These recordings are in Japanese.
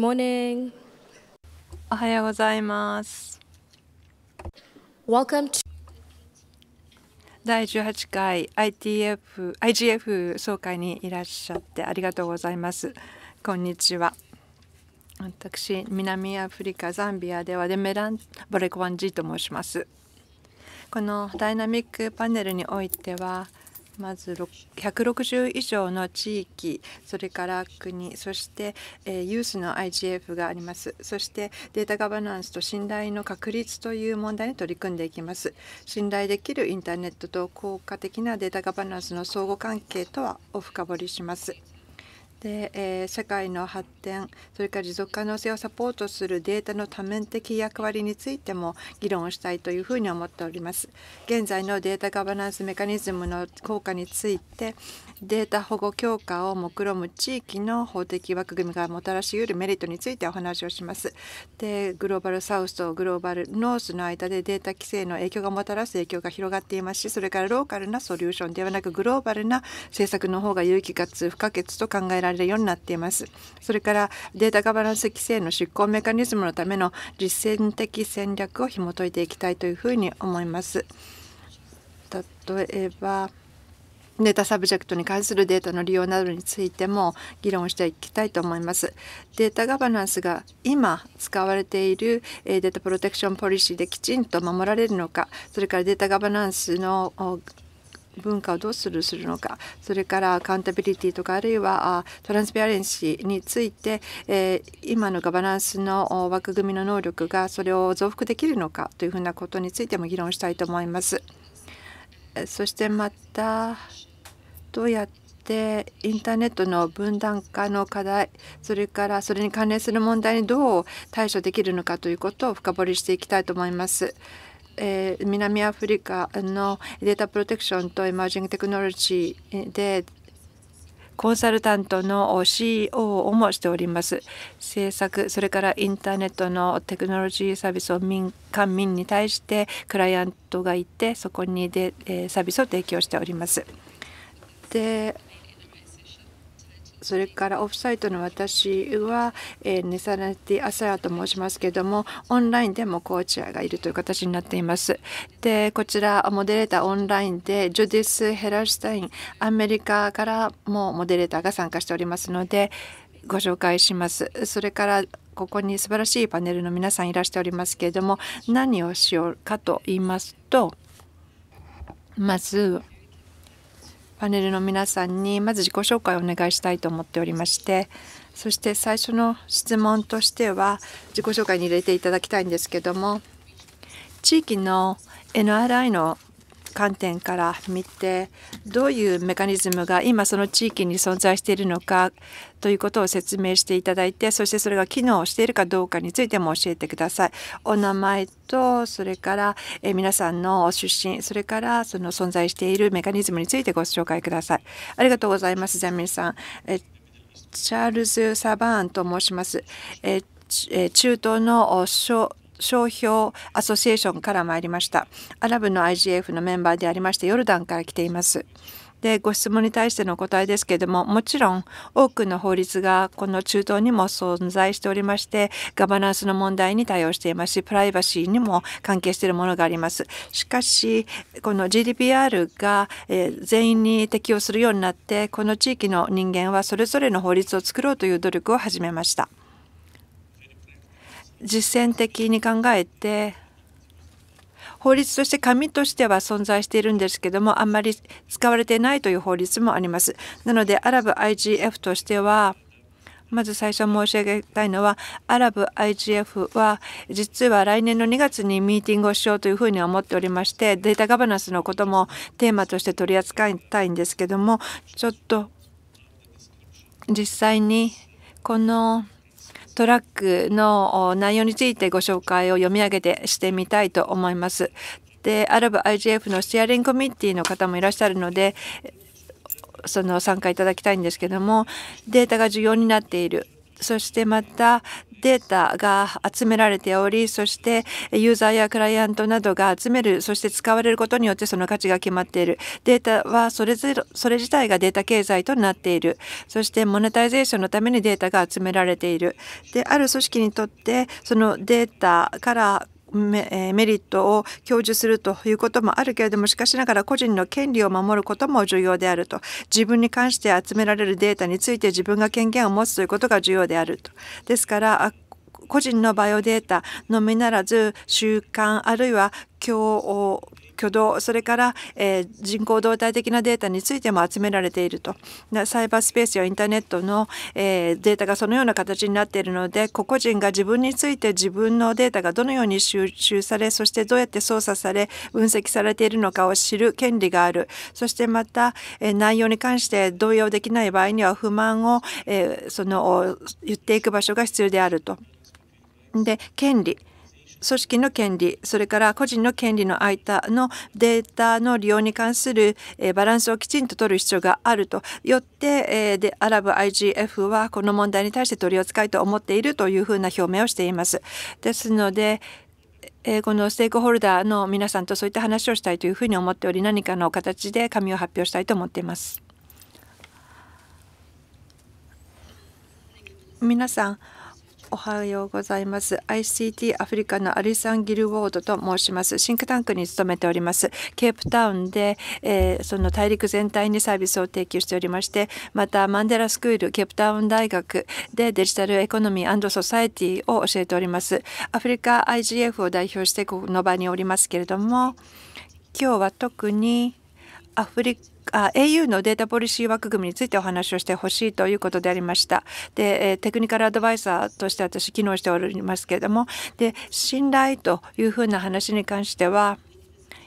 Morning. おはようございます。Welcome to 第18回 ITF IGF 総会にいらっしゃってありがとうございます。こんにちは。私、南アフリカザンビアではデメランボレコワンジーと申します。このダイナミックパネルにおいてはまず160以上の地域それから国そして、えユースの IGF がありますそしてデータガバナンスと信頼の確立という問題に取り組んでいきます信頼できるインターネットと効果的なデータガバナンスの相互関係とはを深掘りしますで、えー、社会の発展それから持続可能性をサポートするデータの多面的役割についても議論をしたいというふうに思っております現在のデータガバナンスメカニズムの効果について、データ保護強化を目論む地域の法的枠組みがもたらしうるメリットについてお話をします。でグローバルサウスとグローバルノースの間でデータ規制の影響がもたらす影響が広がっていますしそれからローカルなソリューションではなくグローバルな政策の方が有機かつ不可欠と考えられるようになっています。それからデータガバナンス規制の執行メカニズムのための実践的戦略を紐解いていきたいというふうに思います。例えばデータサブジェクトに関するデータの利用などについても議論していきたいと思います。データガバナンスが今使われているデータプロテクションポリシーできちんと守られるのか、それからデータガバナンスの文化をどうするするのかそれからアカウンタビリティとかあるいはトランスペアレンシーについて、え今のガバナンスの枠組みの能力がそれを増幅できるのかというふうなことについても議論したいと思います。そしてまたどうやってインターネットの分断化の課題それからそれに関連する問題にどう対処できるのかということを深掘りしていきたいと思います。えー、南アフリカのデータプロテクションとエマージングテクノロジーでコンサルタントの CEO をもしております。政策、それからインターネットのテクノロジーサービスを民間民に対してクライアントがいて、そこにでサービスを提供しております。でそれからオフサイトの私は、えネサラティ・アサヤと申しますけれども、オンラインでもコーチャーがいるという形になっています。で、こちら、モデレーターオンラインで、ジュディス・ヘラルスタイン、アメリカからもモデレーターが参加しておりますので、ご紹介します。それからここに素晴らしいパネルの皆さんいらしておりますけれども何をしようかと言いますとまずパネルの皆さんにまず自己紹介をお願いしたいと思っておりましてそして最初の質問としては自己紹介に入れていただきたいんですけども地域の NRI の観点から見てどういうメカニズムが今その地域に存在しているのかということを説明していただいてそしてそれが機能しているかどうかについても教えてください。お名前とそれからえ皆さんの出身それからその存在しているメカニズムについてご紹介ください。ありがとうございます。ジャミーさん。えチャールズ・サバーンと申します。え中東の商標アソシエーションから参りましたアラブの IGF のメンバーでありましてヨルダンから来ていますでご質問に対してのお答えですけれどももちろん多くの法律がこの中東にも存在しておりましてガバナンスの問題に対応していますしプライバシーにも関係しているものがありますしかしこの GDPR が、え全員に適用するようになってこの地域の人間はそれぞれの法律を作ろうという努力を始めました。実践的に考えて法律として紙としては存在しているんですけどもあんまり使われていないという法律もあります。なのでアラブ IGF としてはまず最初申し上げたいのはアラブ IGF は実は来年の2月にミーティングをしようというふうに思っておりましてデータガバナンスのこともテーマとして取り扱いたいんですけどもちょっと実際にこのトラックの内容についてご紹介を読み上げてしてみたいと思います。で、アラブ IGF のシェアリングコミュニティの方もいらっしゃるので、その参加いただきたいんですけども、データが重要になっている。そしてまたデータが集められておりそしてユーザーやクライアントなどが集めるそして使われることによってその価値が決まっているデータはそれぞれそれ自体がデータ経済となっているそしてモネタイゼーションのためにデータが集められているである組織にとってそのデータからメリットを享受するということもあるけれどもしかしながら個人の権利を守ることも重要であると自分に関して集められるデータについて自分が権限を持つということが重要であると。ですから個人のバイオデータのみならず習慣あるいは教挙動それから、え人口動態的なデータについても集められているとサイバースペースやインターネットの、えデータがそのような形になっているので個々人が自分について自分のデータがどのように収集されそしてどうやって操作され分析されているのかを知る権利があるそしてまた、え内容に関して動揺できない場合には不満を、えその言っていく場所が必要であると。で権利組織の権利それから個人の権利の間のデータの利用に関するバランスをきちんと取る必要があるとよってでアラブ IGF はこの問題に対して取り扱いと思っているというふうな表明をしています。ですのでこのステークホルダーの皆さんとそういった話をしたいというふうに思っており何かの形で紙を発表したいと思っています。皆さんおはようございます。ICT アフリカのアリサン・ギルウォードと申します。シンクタンクに勤めております。ケープタウンで、えー、その大陸全体にサービスを提供しておりまして、またマンデラスクール、ケープタウン大学でデジタルエコノミーソサエティを教えております。アフリカ IGF を代表してこの場におりますけれども、今日は特にアフリカあ au のデータポリシー枠組みについてお話をしてほしいということでありました。で、テクニカルアドバイザーとして私機能しておりますけれども、で、信頼というふうな話に関しては、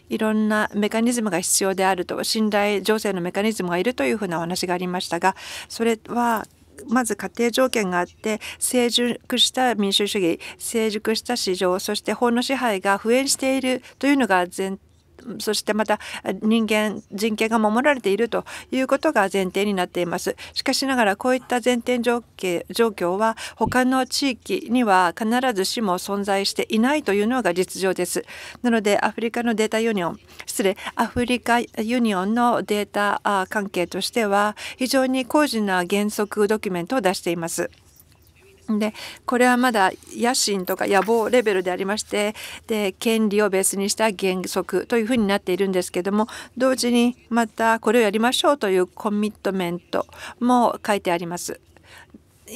いろんなメカニズムが必要であると信頼情勢のメカニズムがいるというふうなお話がありましたがそれはまず家庭条件があって成熟した民主主義成熟した市場そして法の支配が不遍しているというのが前提そしてまた人間人権が守られているということが前提になっていますしかしながらこういった前提状況は他の地域には必ずしも存在していないというのが実情ですなのでアフリカのデータユニオン失礼アフリカユニオンのデータ関係としては非常に高次な原則ドキュメントを出しています。でこれはまだ野心とか野望レベルでありましてで権利をベースにした原則というふうになっているんですけども同時にまたこれをやりましょうというコミットメントも書いてあります。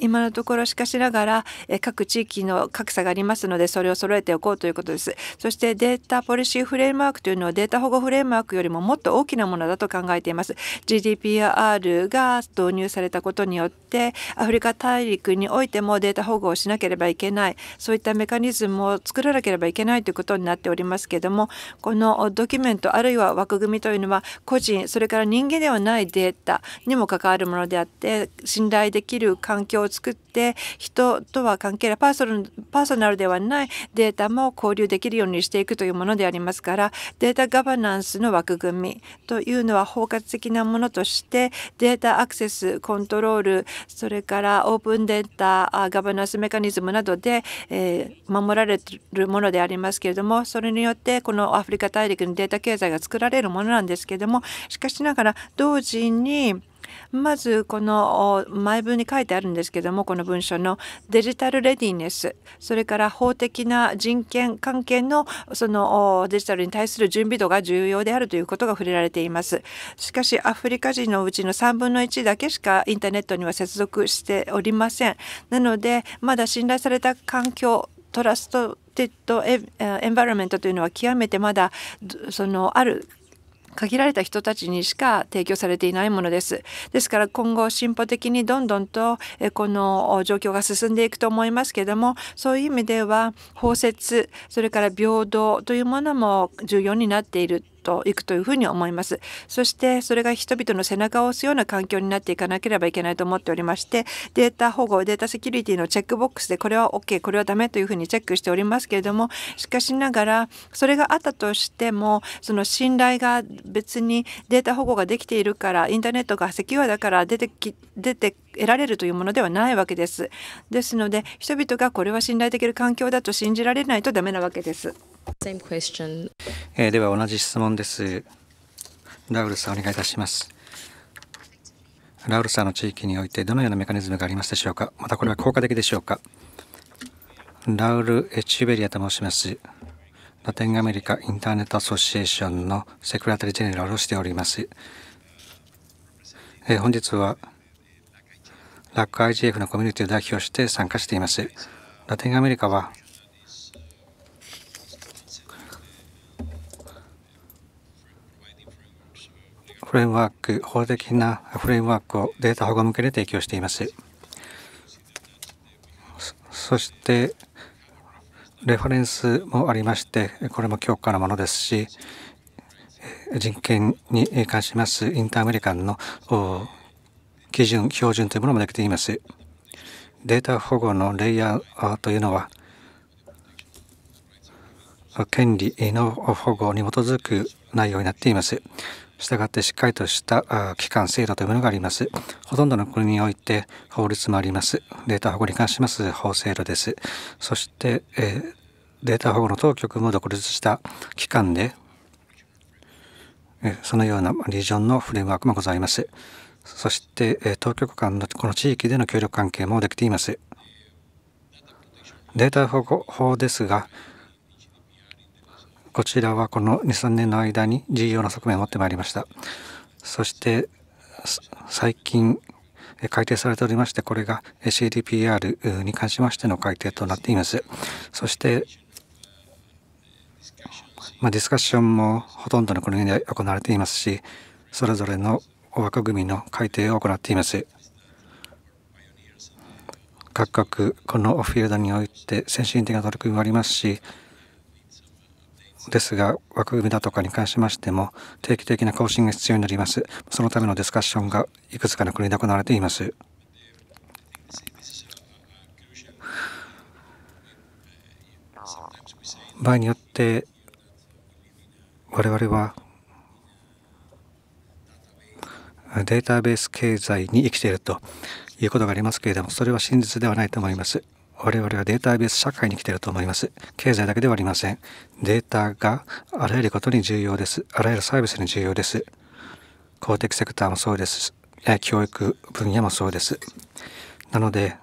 今のところしかしながら各地域の格差がありますのでそれを揃えておこうということですそしてデータポリシーフレームワークというのはデータ保護フレームワークよりももっと大きなものだと考えています GDPR が導入されたことによってアフリカ大陸においてもデータ保護をしなければいけないそういったメカニズムを作らなければいけないということになっておりますけどもこのドキュメントあるいは枠組みというのは個人それから人間ではないデータにも関わるものであって信頼できる環境作って人とは関係ないパーソルパーソナルではないデータも交流できるようにしていくというものでありますからデータガバナンスの枠組みというのは包括的なものとしてデータアクセスコントロールそれからオープンデータガバナンスメカニズムなどで、えー、守られてるものでありますけれどもそれによってこのアフリカ大陸のデータ経済が作られるものなんですけれどもしかしながら同時にまずこの前文に書いてあるんですけどもこの文書のデジタルレディネスそれから法的な人権関係のそのデジタルに対する準備度が重要であるということが触れられていますしかしアフリカ人のうちの3分の1だけしかインターネットには接続しておりませんなのでまだ信頼された環境トラストテッドエンバロメントというのは極めてまだそのある限られた人たちにしか提供されていないものです。ですから今後進歩的にどんどんとこの状況が進んでいくと思いますけどもそういう意味では包摂それから平等というものも重要になっているといくというふうに思います。そしてそれが人々の背中を押すような環境になっていかなければいけないと思っておりましてデータ保護データセキュリティのチェックボックスでこれは OK これはダメというふうにチェックしておりますけれどもしかしながらそれがあったとしてもその信頼が別にデータ保護ができているからインターネットがセキュアだから出てき出て得られるというものではないわけです。ですので人々がこれは信頼できる環境だと信じられないとダメなわけです。えー、では同じ質問です。ラウルさんお願いいたします。ラウルさんの地域においてどのようなメカニズムがありますでしょうかまたこれは効果的でしょうかラウル・エチュベリアと申します。ラテンアメリカインターネットアソシエーションのセクラタリージェネラルをしております。えー、本日はラック IGF のコミュニティを代表して参加しています。ラテンアメリカはフレームワーク、法的なフレームワークをデータ保護向けで提供しています。そして、レファレンスもありまして、これも強化のものですし、人権に関しますインターアメリカンの基準、標準というものもできています。データ保護のレイヤーというのは、権利の保護に基づく内容になっています。したがってしっかりとした機関制度というものがあります。ほとんどの国において法律もあります。データ保護に関します法制度です。そして、えー、データ保護の当局も独立した機関で、えー、そのようなリージョンのフレームワークもございます。そして、えー、当局間のこの地域での協力関係もできています。データ保護法ですが、こちらはこの23年の間に重要な側面を持ってまいりましたそして最近改定されておりましてこれが CDPR に関しましての改定となっていますそしてまあ、ディスカッションもほとんどの国で行われていますしそれぞれの枠組みの改定を行っています各国このフィールドにおいて先進的な取り組みもありますしですが、枠組みだとかに関しましても、定期的な更新が必要になります。そのためのディスカッションがいくつかの国で行われています。場合によって、我々はデータベース経済に生きているということがありますけれども、それは真実ではないと思います。我々はデータベース社会に来ていると思います。経済だけではありません。データがあらゆることに重要です。あらゆるサービスに重要です。公的セクターもそうです。教育分野もそうです。なので、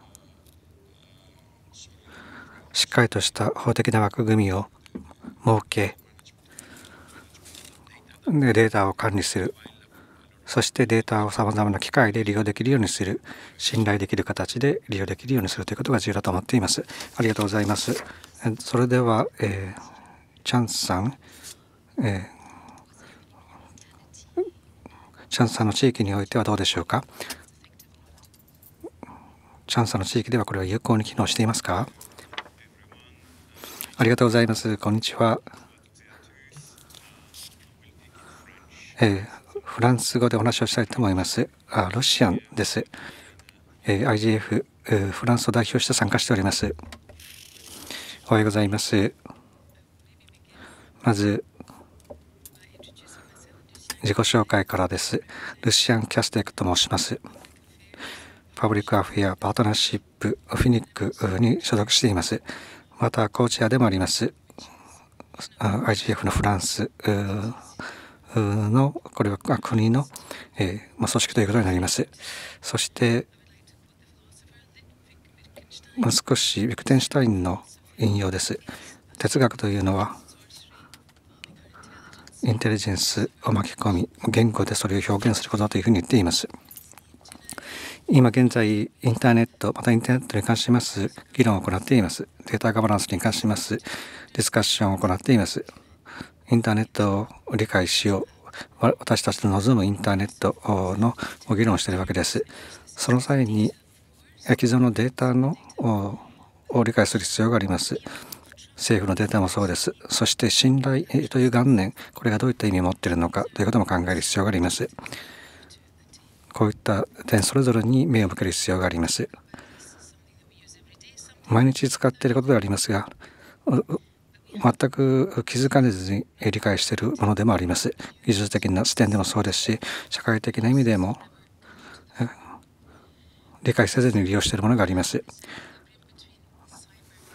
しっかりとした法的な枠組みを設け、でデータを管理するそしてデータを様々な機械で利用できるようにする、信頼できる形で利用できるようにするということが重要だと思っています。ありがとうございます。それでは、えー、チャンスさん、えー、チャンスさんの地域においてはどうでしょうかチャンスさんの地域ではこれは有効に機能していますかありがとうございます。こんにちは。えーフランス語でお話をしたいと思います。あロシアンです。え IGF、フランスを代表して参加しております。おはようございます。まず、自己紹介からです。ルシアン・キャステックと申します。パブリックアフェアパートナーシップフィニックに所属しています。また、コーチアでもあります。IGF のフランスの、これは国の、えま組織ということになります。そして、もう少しビクテンシュタインの引用です。哲学というのはインテリジェンスを巻き込み言語でそれを表現することだというふうに言っています。今現在インターネットまたインターネットに関します議論を行っていますデータガバナンスに関しますディスカッションを行っていますインターネットを理解しよう私たちの望むインターネットの議論をしているわけです。その際に既存のデータのを理解する必要があります。政府のデータもそうです。そして信頼という概念、これがどういった意味を持っているのかということも考える必要があります。こういった点それぞれに目を向ける必要があります。毎日使っていることではありますが、全く気づかずに理解しているものでもあります技術的な視点でもそうですし社会的な意味でも理解せずに利用しているものがあります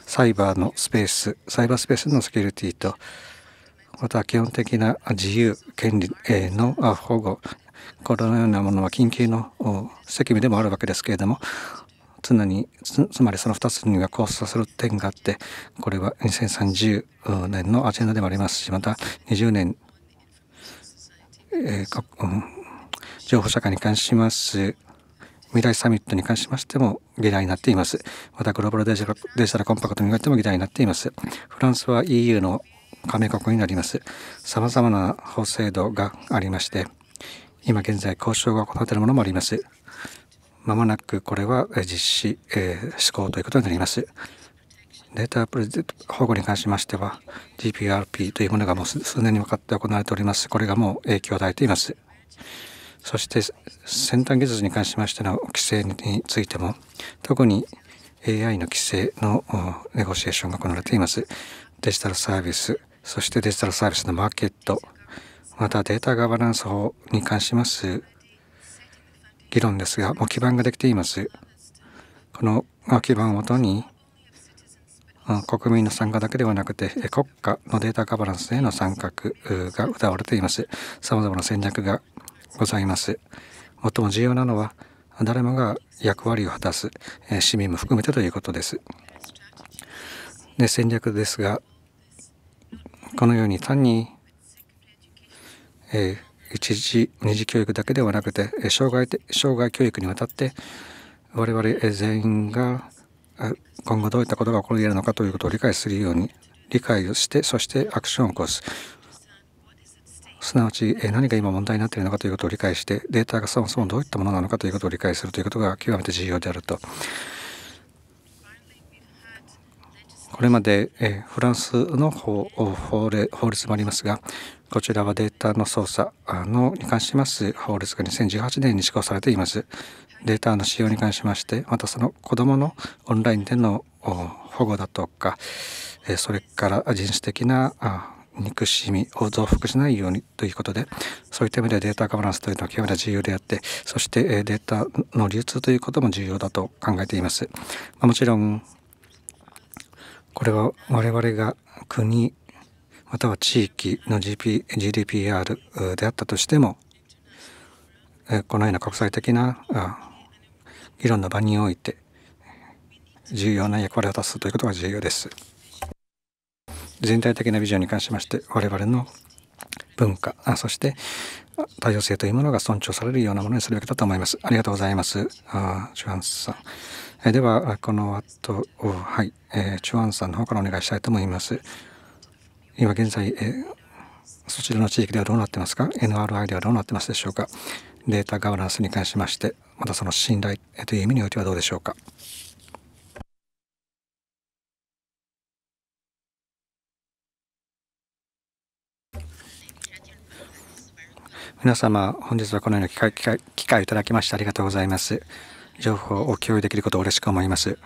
サイバーのスペースサイバースペースのセキュリティとまた基本的な自由権利の保護このようなものは緊急の責務でもあるわけですけれども常につまりその2つには交差する点があってこれは2030年のアジェンダでもありますしまた20年、えーうん、情報社会に関します未来サミットに関しましても議題になっています。またグローバルデジタルデジタルコンパクトにおいても議題になっています。フランスは EU の加盟国になります。さまざまな法制度がありまして、今現在交渉が行われているものもあります。まもなくこれは実施、えー、施行ということになります。データプレゼ保護に関しましては GPRP というものがもう数年にわたって行われております。これがもう影響を与えています。そして先端技術に関しましての規制についても特に AI の規制のネゴシエーションが行われています。デジタルサービス、そしてデジタルサービスのマーケット、またデータガバナンス法に関します議論ですがもう基盤ができていますこの基盤をもとに国民の参加だけではなくて国家のデータガバナンスへの参画が謳われていますさまざまな戦略がございます最も重要なのは誰もが役割を果たす市民も含めてということですで戦略ですがこのように単に、えー一時二次教育だけではなくて障害障害教育にわたって我々全員が今後どういったことが起こり得るのかということを理解するように理解をしてそしてアクションを起こすすなわち何が今問題になっているのかということを理解してデータがそもそもどういったものなのかということを理解するということが極めて重要であるとこれまでフランスの法法律もありますがこちらはデータの操作のに関します法律が2018年に施行されています。データの使用に関しまして、またその子どものオンラインでの保護だとか、それから人種的な憎しみを増幅しないようにということでそういった意味ではデータガバナンスというのは極めて重要であってそしてデータの流通ということも重要だと考えています。まもちろんこれは我々が国または地域の GP GDPR であったとしてもこのような国際的な議論の場において重要な役割を果たすということが重要です。全体的なビジョンに関しまして我々の文化そして多様性というものが尊重されるようなものにするべきだと思います。ありがとうございます。あチュアンさん。えでは、この後、はい、えチュアンさんの方からお願いしたいと思います。今現在、えそちらの地域ではどうなってますか ?NRI ではどうなってますでしょうかデータガバナンスに関しまして、またその信頼という意味においてはどうでしょうか皆様、本日はこのような機会機会機会をいただきましてありがとうございます。情報を共有できることを嬉しく思います。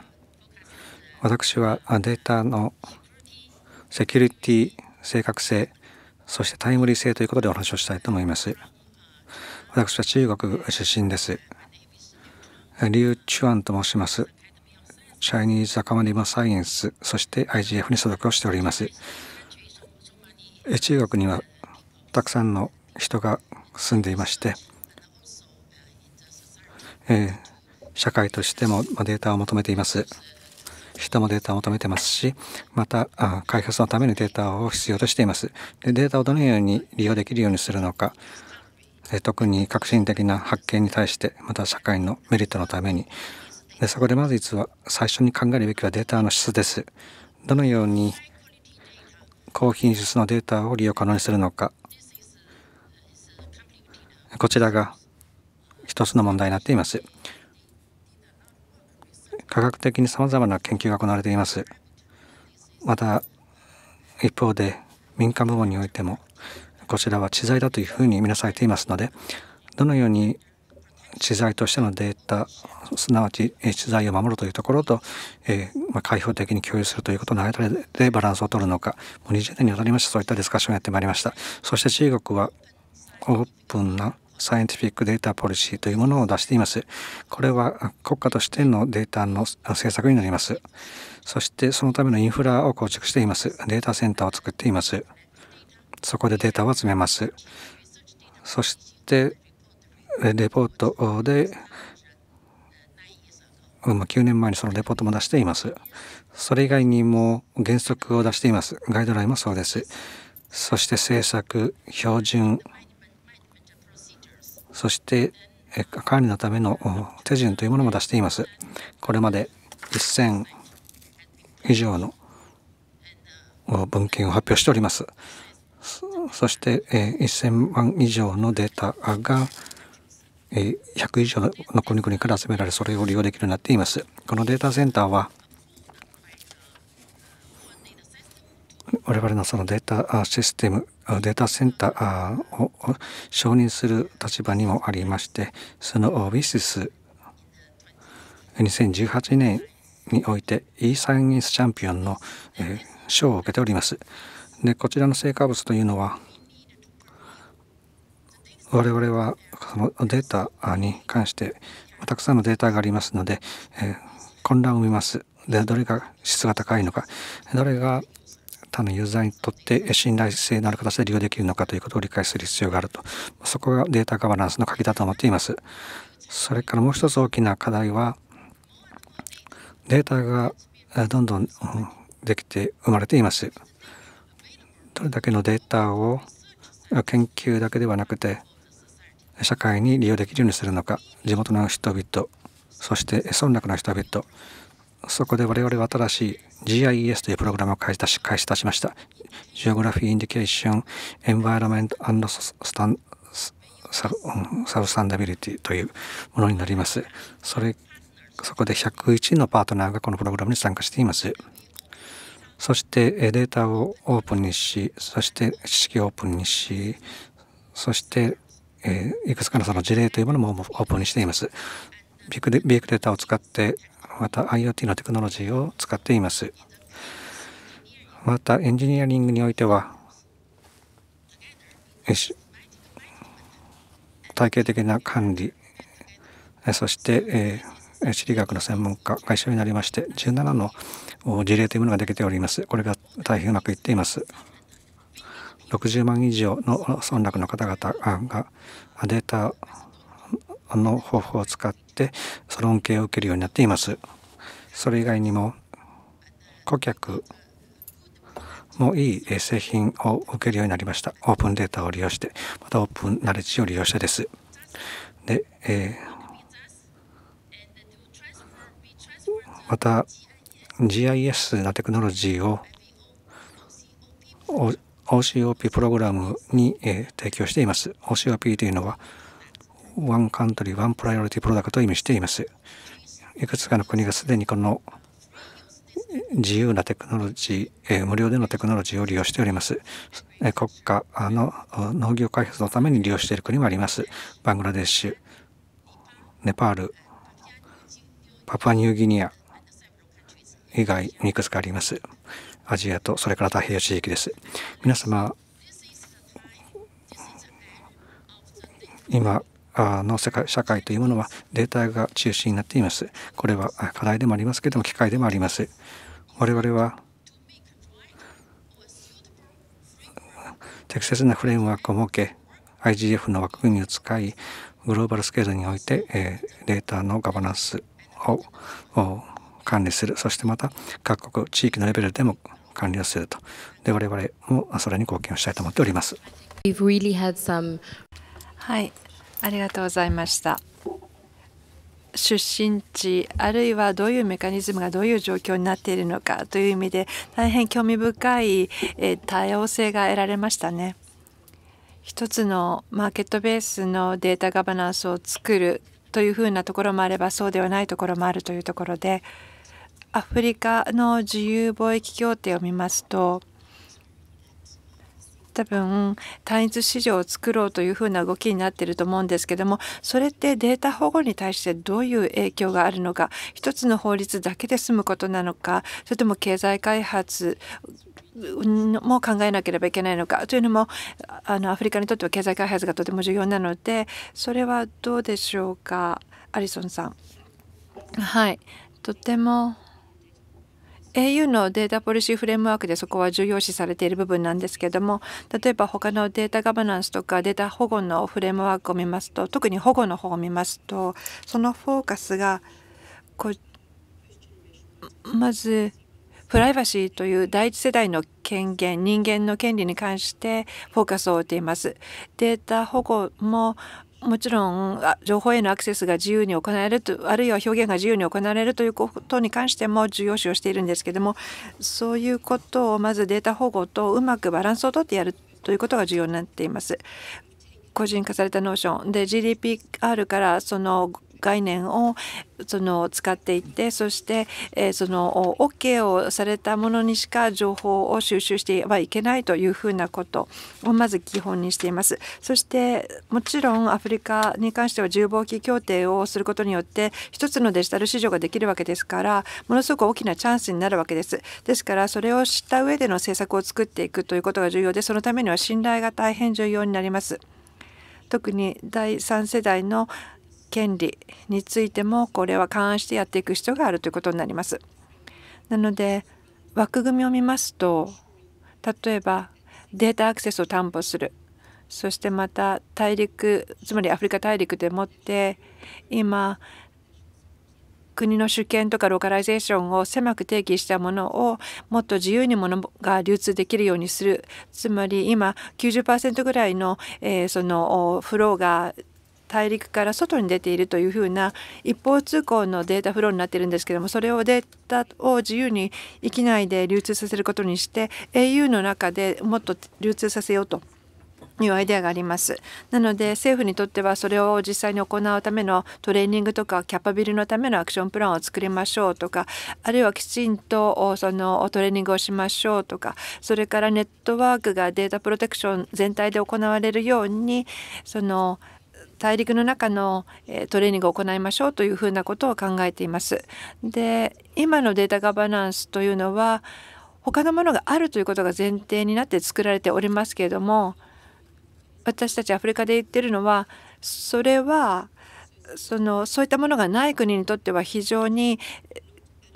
私はデータのセキュリティ正確性そしてタイムリー性ということでお話をしたいと思います私は中国出身ですリュウ・チュアンと申しますチャイニーズアカマリマサイエンスそして IGF に所属をしております中国にはたくさんの人が住んでいまして、えー、社会としてもデータを求めています。人もデータを求めてますし、また開発のためにデータを必要としています。でデータをどのように利用できるようにするのか、え特に革新的な発見に対して、また社会のメリットのために、でそこでまず実は最初に考えるべきはデータの質です。どのように高品質のデータを利用可能にするのか。こちらが一つの問題になっています。科学的に様々な研究が行われていますまた一方で民間部門においてもこちらは知財だというふうに見なされていますのでどのように知財としてのデータすなわち知財を守るというところと、えー、まあ、開放的に共有するということの間でバランスを取るのかもう20年にわたりましてそういったディスカッションをやってまいりましたそして中国はオープンなサイエンティフィックデータポリシーというものを出しています。これは国家としてのデータの政策になります。そしてそのためのインフラを構築しています。データセンターを作っています。そこでデータを集めます。そしてレポートで9年前にそのレポートも出しています。それ以外にも原則を出しています。ガイドラインもそうです。そして政策、標準、そして管理のための手順というものも出しています。これまで1000以上の文献を発表しております。そして1000万以上のデータが100以上の国々から集められそれを利用できるようになっています。このデータセンターは我々のそのデータシステムデータセンターを承認する立場にもありましてそのウ i s i s 2018年において e サイエンスチャンピオンの賞を受けておりますでこちらの成果物というのは我々はそのデータに関してたくさんのデータがありますので、え混乱を生みますでどれが質が高いのかどれが他のユーザーにとって信頼性のある形で利用できるのかということを理解する必要があると。そこがデータガバナンスの鍵だと思っています。それからもう一つ大きな課題は、データがどんどんできて生まれています。どれだけのデータを研究だけではなくて、社会に利用できるようにするのか、地元の人々、そして村落の人々、そこで我々は新しい GIS というプログラムを開始開始いたしました。ジオグラフィー・インディケーション・エンバイロメント・アンドスタンサルサルサンダビリティというものになります。それそこで101のパートナーがこのプログラムに参加しています。そしてデータをオープンにし、そして知識をオープンにし、そして、えいくつかのその事例というものもオープンにしています。ビッグデータを使ってまた IoT のテクノロジーを使っています。またエンジニアリングにおいては体系的な管理そして、え地理学の専門家が一緒になりまして17の事例というものができておりますこれが大変うまくいっています60万以上の村落の方々がデータの方法を使ってサロン系を受けるようになっています。それ以外にも顧客もいい製品を受けるようになりました。オープンデータを利用して、またオープンナレッジを利用してです。で、えー、また GIS なテクノロジーを OCOP プログラムに、えー、提供しています。OCOP というのはワンカントリー、ワンプライオリティプロダクトを意味しています。いくつかの国がすでにこの自由なテクノロジー、無料でのテクノロジーを利用しております。国家の農業開発のために利用している国もあります。バングラデシュ、ネパール、パプアニューギニア以外にいくつかあります。アジアとそれから太平洋地域です。皆様、今の世界社会というものはデータが中心になっています。これは課題でもありますけれども機会でもあります。我々は適切なフレームワークを設け IGF の枠組みを使いグローバルスケールにおいて、えデータのガバナンスを管理するそしてまた各国地域のレベルでも管理をするとで我々もそれに貢献をしたいと思っております。はいありがとうございました出身地あるいはどういうメカニズムがどういう状況になっているのかという意味で大変興味深い多様性が得られましたね。一つのマーケットベースのデータガバナンスを作るというふうなところもあればそうではないところもあるというところでアフリカの自由貿易協定を見ますと多分単一市場を作ろうというふうな動きになってると思うんですけどもそれってデータ保護に対してどういう影響があるのか一つの法律だけで済むことなのかそれとも経済開発も考えなければいけないのかというのもあのアフリカにとっては経済開発がとても重要なのでそれはどうでしょうかアリソンさん。はいとても au のデータポリシーフレームワークでそこは重要視されている部分なんですけども例えば他のデータガバナンスとかデータ保護のフレームワークを見ますと特に保護の方を見ますとそのフォーカスがこまずプライバシーという第一世代の権限人間の権利に関してフォーカスを置いています。データ保護ももちろん情報へのアクセスが自由に行われるとあるいは表現が自由に行われるということに関しても重要視をしているんですけどもそういうことをまずデータ保護とうまくバランスをとってやるということが重要になっています。個人化されたノーションで GDPR からその概念をその使っていってそして、えー、その OK をされたものにしか情報を収集してはいけないというふうなことをまず基本にしています。そしてもちろんアフリカに関しては自由貿易協定をすることによって一つのデジタル市場ができるわけですからものすごく大きなチャンスになるわけです。ですからそれを知った上での政策を作っていくということが重要でそのためには信頼が大変重要になります。特に第3世代の権利についてもこれは勘案してやっていく必要があるということになります。なので枠組みを見ますと例えばデータアクセスを担保するそしてまた大陸つまりアフリカ大陸でもって今国の主権とかローカライゼーションを狭く定義したものをもっと自由に物が流通できるようにするつまり今90%ぐらいの,、えー、そのフローが大陸から外に出ているというふうな一方通行のデータフローになっているんですけどもそれをデータを自由に域内で流通させることにして au の中でもっと流通させようと。いうアイデアがありますなので政府にとってはそれを実際に行うためのトレーニングとかキャパビルのためのアクションプランを作りましょうとかあるいはきちんとそのトレーニングをしましょうとかそれからネットワークがデータプロテクション全体で行われるようにその大陸の中のトレーニングを行いましょうというふうなことを考えています。で今のデータガバナンスというのは他のものがあるということが前提になって作られておりますけれども私たちアフリカで言ってるのはそれはそのそういったものがない国にとっては非常に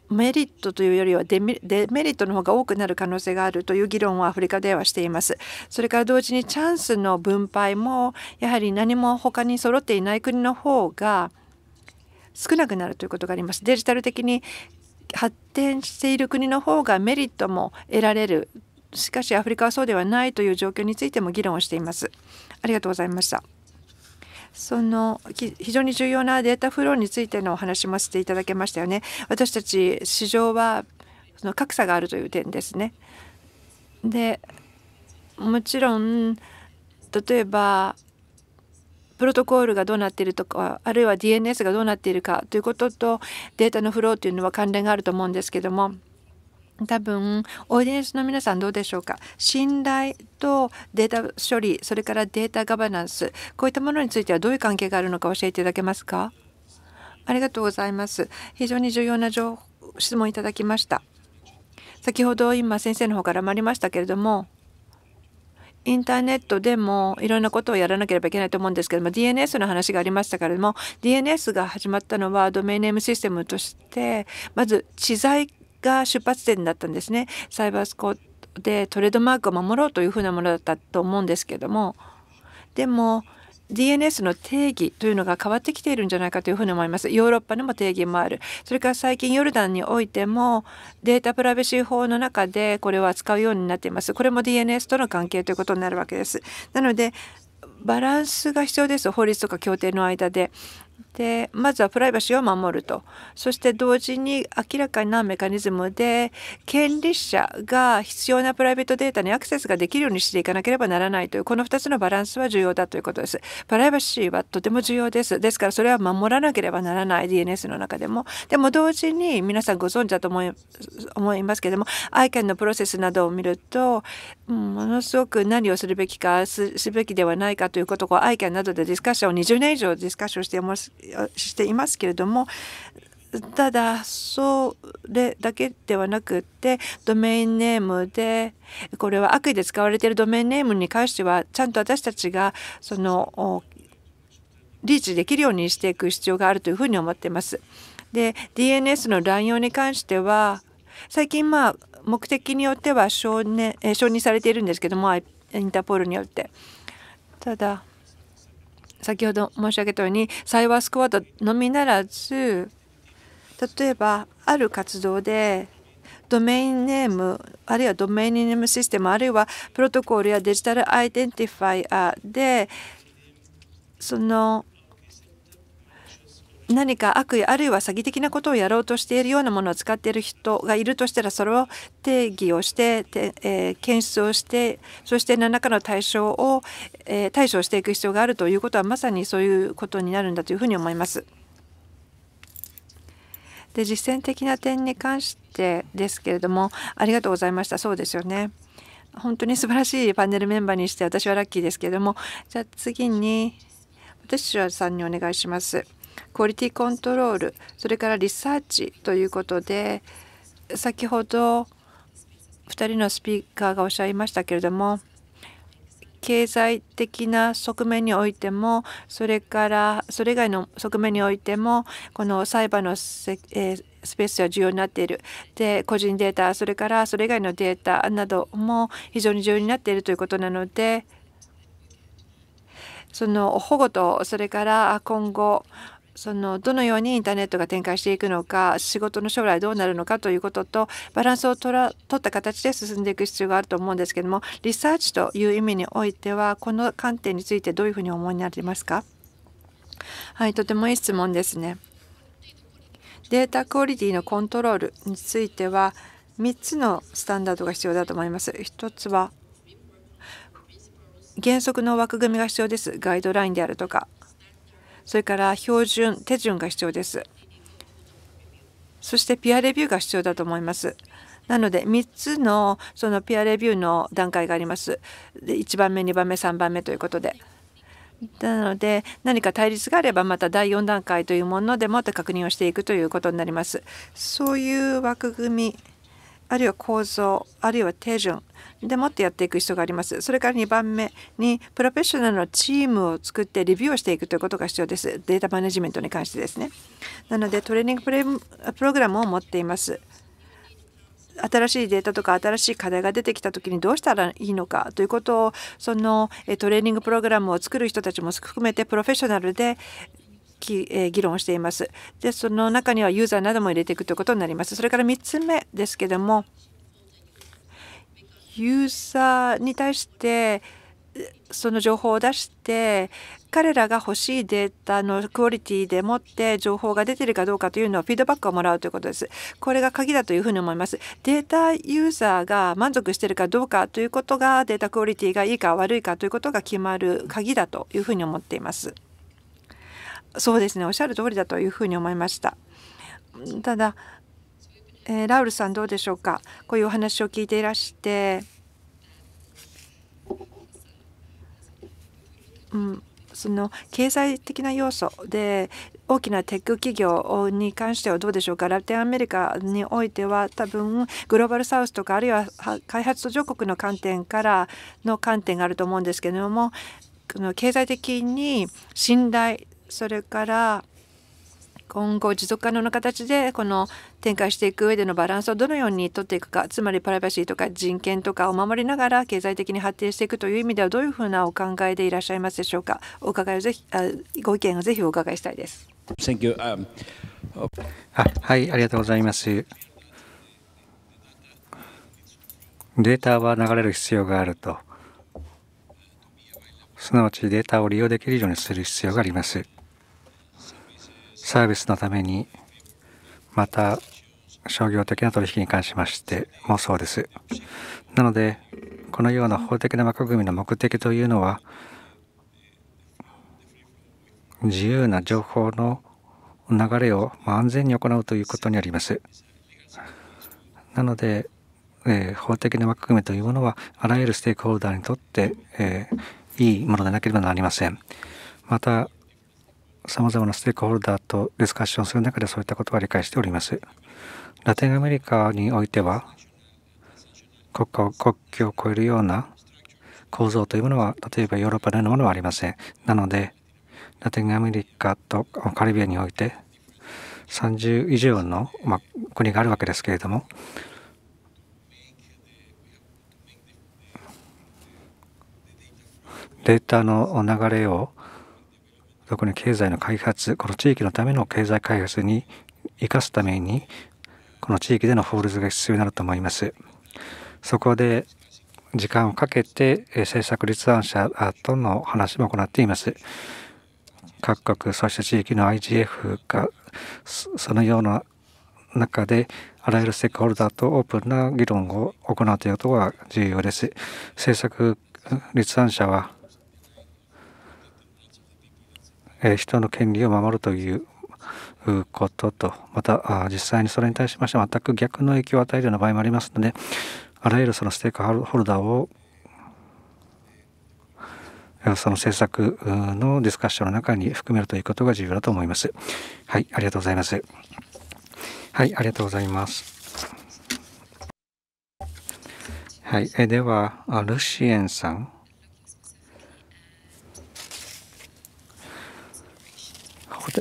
メリットというよりはデメデメリットの方が多くなる可能性があるという議論をアフリカではしています。それから同時にチャンスの分配もやはり何も他に揃っていない国の方が少なくなるということがあります。デジタル的に発展している国の方がメリットも得られるしかしアフリカはそうではないという状況についても議論をしています。ありがとうございました。その非常に重要なデータフローについてのお話もしていただけましたよね。私たち市場はその格差があるという点ですね。でもちろん例えばプロトコールがどうなっているとかあるいは DNS がどうなっているかということとデータのフローというのは関連があると思うんですけども多分オーディエンスの皆さんどうでしょうか信頼とデータ処理それからデータガバナンスこういったものについてはどういう関係があるのか教えていただけますかありがとうございます非常に重要な情報質問いただきました先ほど今先生の方からもありましたけれどもインターネットでもいろんなことをやらなければいけないと思うんですけども DNS の話がありましたけれども DNS が始まったのはドメインネームシステムとしてまず知財が出発点だったんですね。サイバースコーでトレードマークを守ろうというふうなものだったと思うんですけどもでも DNS の定義というのが変わってきているんじゃないかというふうに思います。ヨーロッパにも定義もある。それから最近ヨルダンにおいてもデータプライバシー法の中でこれを扱うようになっています。これも DNS との関係ということになるわけです。なのでバランスが必要です。法律とか協定の間で。でまずはプライバシーを守るとそして同時に明らかなメカニズムで権利者が必要なプライベートデータにアクセスができるようにしていかなければならないというこの2つのバランスは重要だということです。プライバシーはとても重要です。ですからそれは守らなければならない DNS の中でも。でも同時に皆さんご存知だと思いますけども i 犬 a n のプロセスなどを見るとものすごく何をするべきかすべきではないかということを i 犬 a n などでディスカッションを20年以上ディスカッションしてますしていますけれどもただそれだけではなくってドメインネームでこれは悪意で使われているドメインネームに関してはちゃんと私たちがそのリーチできるようにしていく必要があるというふうに思っています。で DNS の乱用に関しては最近まあ目的によっては承認承認されているんですけどもインターポールによって。ただ先ほど申し上げたようにサイバースクワッドのみならず例えばある活動でドメインネームあるいはドメインネームシステムあるいはプロトコルやデジタルアイデンティファイアでその何か悪意あるいは詐欺的なことをやろうとしているようなものを使っている人がいるとしたらそれを定義をして、えー、検出をしてそして何らかの対象を、えー、対処していく必要があるということはまさにそういうことになるんだというふうに思います。で実践的な点に関してですけれどもありがとうございましたそうですよね。本当に素晴らしいパネルメンバーにして私はラッキーですけれどもじゃあ次に私はさんにお願いします。クオリティコントロールそれからリサーチということで先ほど2人のスピーカーがおっしゃいましたけれども経済的な側面においてもそれからそれ以外の側面においてもこの裁判のーえスペースは重要になっているで個人データそれからそれ以外のデータなども非常に重要になっているということなのでその保護とそれから今後そのどのようにインターネットが展開していくのか仕事の将来どうなるのかということとバランスを取ら取った形で進んでいく必要があると思うんですけどもリサーチという意味においてはこの観点についてどういうふうに思いになりますかはいとてもいい質問ですね。データクオリティのコントロールについては3つのスタンダードが必要だと思います。1つは原則の枠組みが必要です。ガイドラインであるとかそれから標準、手順が必要です。そしてピアレビューが必要だと思います。なので3つのそのピアレビューの段階があります。で1番目、2番目、3番目ということで。なので何か対立があればまた第4段階というものでもって確認をしていくということになります。そういう枠組みあるいは構造あるいは手順でもってやっていく必要がありますそれから2番目にプロフェッショナルのチームを作ってレビューをしていくということが必要ですデータマネジメントに関してですねなのでトレーニングプログラムを持っています新しいデータとか新しい課題が出てきた時にどうしたらいいのかということをそのトレーニングプログラムを作る人たちも含めてプロフェッショナルでき、え議論をしています。でその中にはユーザーなども入れていくということになります。それから3つ目ですけどもユーザーに対してその情報を出して彼らが欲しいデータのクオリティでもって情報が出てるかどうかというのをフィードバックをもらうということです。これが鍵だというふうに思います。データユーザーが満足してるかどうかということがデータクオリティがいいか悪いかということが決まる鍵だというふうに思っています。そうですねおっしゃる通りだというふうに思いました。ただ、えー、ラウルさんどうでしょうかこういうお話を聞いていらして、うん、その経済的な要素で大きなテック企業に関してはどうでしょうかラテンアメリカにおいては多分グローバルサウスとかあるいは開発途上国の観点からの観点があると思うんですけれども経済的に信頼それから今後持続可能な形でこの展開していく上でのバランスをどのようにとっていくかつまりプライバシーとか人権とかを守りながら経済的に発展していくという意味ではどういうふうなお考えでいらっしゃいますでしょうかお伺いをぜひご意見をぜひお伺いしたいです。Um, はいありがとうございます。データは流れる必要があるとすなわちデータを利用できるようにする必要があります。サービスのためにまた商業的な取引に関しましてもそうですなのでこのような法的な枠組みの目的というのは自由な情報の流れを安全に行うということにありますなので、えー、法的な枠組みというものはあらゆるステークホルダーにとって、えー、いいものでなければなりませんまたさまざまなステークホルダーとディスカッションする中でそういったことは理解しております。ラテンアメリカにおいては国家を国境を越えるような構造というものは例えばヨーロッパのようなものはありません。なのでラテンアメリカとカリビアにおいて30以上の、まあ、国があるわけですけれどもデータの流れを特に経済の開発この地域のための経済開発に生かすためにこの地域での法律が必要になると思いますそこで時間をかけて政策立案者との話も行っています各国そして地域の IGF がそのような中であらゆるステークホルダーとオープンな議論を行うということは重要です政策立案者はえ人の権利を守るということとまた実際にそれに対しまして全く逆の影響を与えるような場合もありますのであらゆるそのステークホルダーをその政策のディスカッションの中に含めるということが重要だと思います。はい、ありがとうございます。はい、ありがとうございます。はい、えでは、ルシエンさん。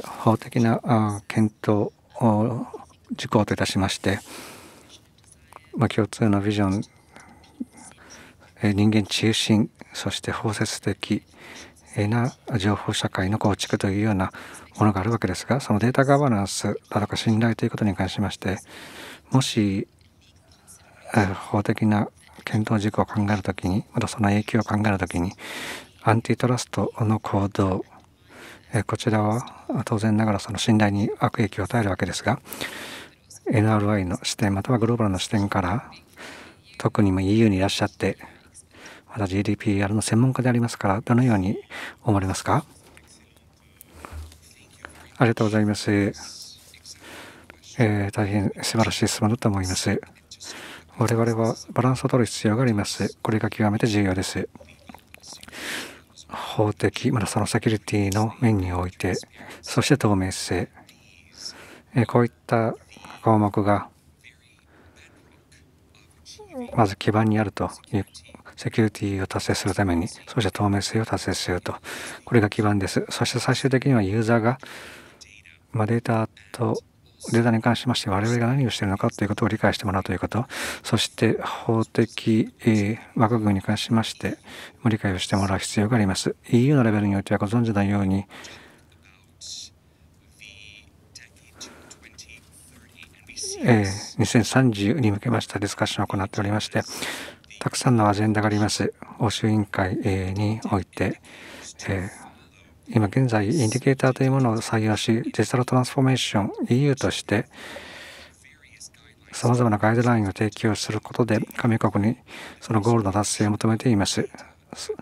法的な検討事項といたしまして、まあ、共通のビジョン人間中心そして包摂的な情報社会の構築というようなものがあるわけですがそのデータガバナンスだとか信頼ということに関しましてもし法的な検討事項を考えるときにまたその影響を考えるときにアンティトラストの行動こちらは当然ながらその信頼に悪影響を与えるわけですが NRI の視点またはグローバルの視点から特にも EU にいらっしゃってまた GDPR の専門家でありますからどのように思われますかありがとうございます、えー、大変素晴らしい質問だと思います我々はバランスを取る必要がありますこれが極めて重要です法的、まだそのセキュリティの面において、そして透明性、こういった項目がまず基盤にあるというセキュリティを達成するためにそして透明性を達成するとこれが基盤ですそして最終的にはユーザーが、まあ、データとデータに関しまして我々が何をしているのかということを理解してもらうということそして法的、え枠組みに関しましても理解をしてもらう必要があります EU のレベルにおいてはご存知のようにえ2030に向けましたディスカッションを行っておりましてたくさんのアジェンダがあります欧州委員会において、えー今現在インディケーターというものを採用しデジタルトランスフォーメーション EU としてさまざまなガイドラインを提供することで加盟国にそのゴールの達成を求めています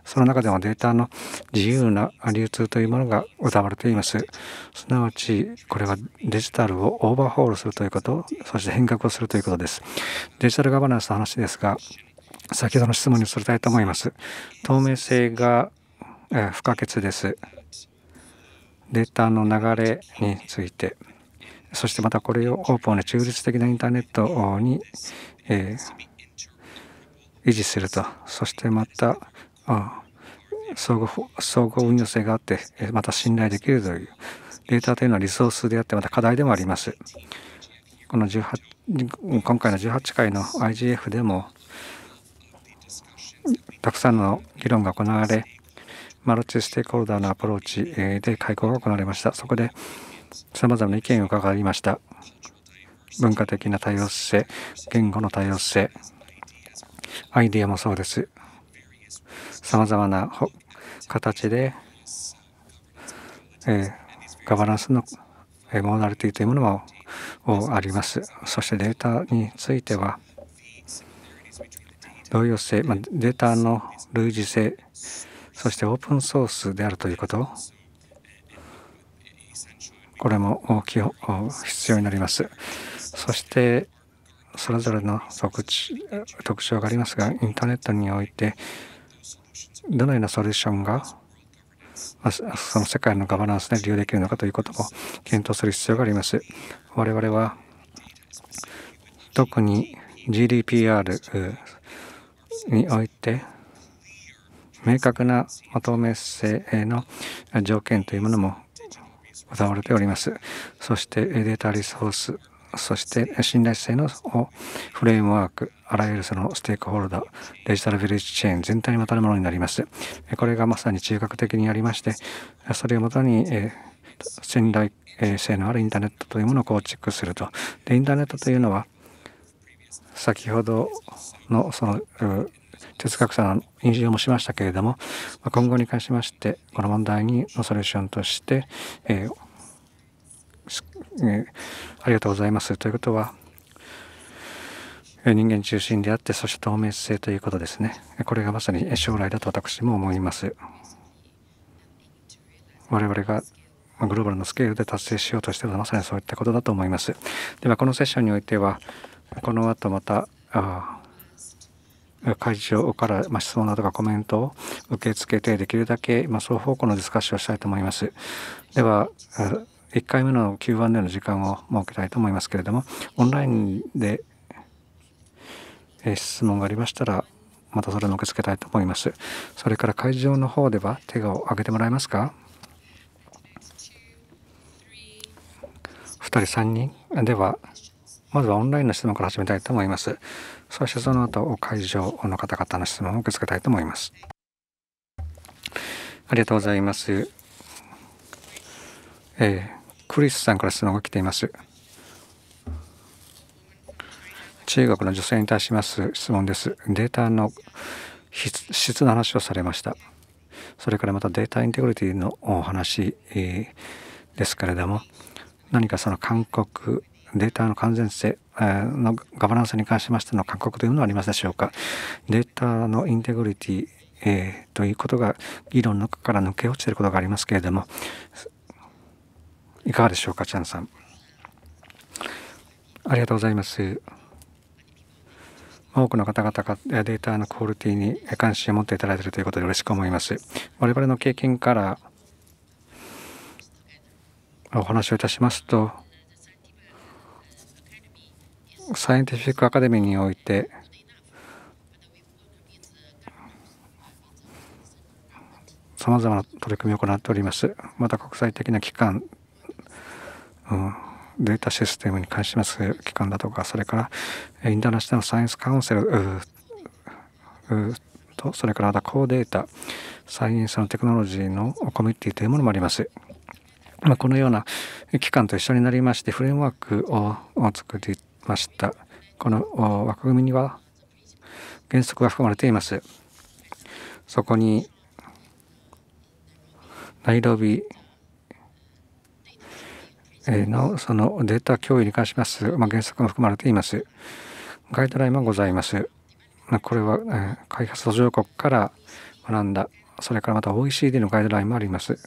その中でもデータの自由な流通というものが謳われていますすなわちこれはデジタルをオーバーホールするということそして変革をするということですデジタルガバナンスの話ですが先ほどの質問に移りたいと思います透明性が不可欠ですデータの流れについてそしてまたこれをオープンな中立的なインターネットに、えー、維持するとそしてまた相互相互運用性があってまた信頼できるというデータというのはリソースであってまた課題でもあります。この18今回の18回の IGF でもたくさんの議論が行われマルチステークホルダーのアプローチで会合が行われました。そこで様々な意見を伺いました。文化的な多様性、言語の多様性、アイディアもそうです。様々な形で、えー、ガバナンスの、えー、モナリティというものもあります。そしてデータについては、同様性、まあ、データの類似性そしてオープンソースであるということこれも大きい必要になりますそしてそれぞれの特徴がありますがインターネットにおいてどのようなソリューションがその世界のガバナンスで利用できるのかということも検討する必要があります我々は特に GDPR において明確なまとめ性の条件というものも謳われております。そしてデータリソース、そして信頼性のフレームワーク、あらゆるそのステークホルダー、デジタルビリッジチェーン全体にわたるものになります。これがまさに中核的にありまして、それをもとに信頼性のあるインターネットというものを構築すると。でインターネットというのは先ほどのその哲学者の印象もしましたけれども、ま今後に関しましてこの問題のソリューションとして、えー、ありがとうございますということは人間中心であってそして透明性ということですねこれがまさに将来だと私も思います我々がグローバルのスケールで達成しようとしているのはまさにそういったことだと思いますではこのセッションにおいてはこの後またあ会場からま質問などがコメントを受け付けてできるだけま双方向のディスカッションをしたいと思います。では1回目の Q&A の時間を設けたいと思いますけれどもオンラインで質問がありましたらまたそれを受け付けたいと思います。それから会場の方では手を挙げてもらえますか2人3人ではまずはオンラインの質問から始めたいと思います。そしてその後会場の方々の質問を受け付けたいと思いますありがとうございます、えー、クリスさんから質問が来ています中学の女性に対します質問ですデータの質の話をされましたそれからまたデータインテグリティのお話ですけれども何かその韓国データの完全性のガバナンスに関しましての勧告というのはありますでしょうかデータのインテグリティ、えー、ということが議論の中から抜け落ちていることがありますけれどもいかがでしょうかチャンさんありがとうございます多くの方々がデータのクオリティに関心を持っていただいているということで嬉しく思います我々の経験からお話をいたしますとサイエンティフィック・アカデミーにおいて様々な取り組みを行っておりますまた国際的な機関、うん、データシステムに関します機関だとかそれからインターナショナル・サイエンス・カウンセルとそれからまたコーデータサイエンスのテクノロジーのコミュニティというものもあります。まあ、このような機関と一緒になりましてフレームワークを作りました。この枠組みには原則が含まれています。そこにナイロビのそのデータ共有に関します、ま原則も含まれています。ガイドラインもございます。これは開発途上国から学んだ、それからまた OECD のガイドラインもあります。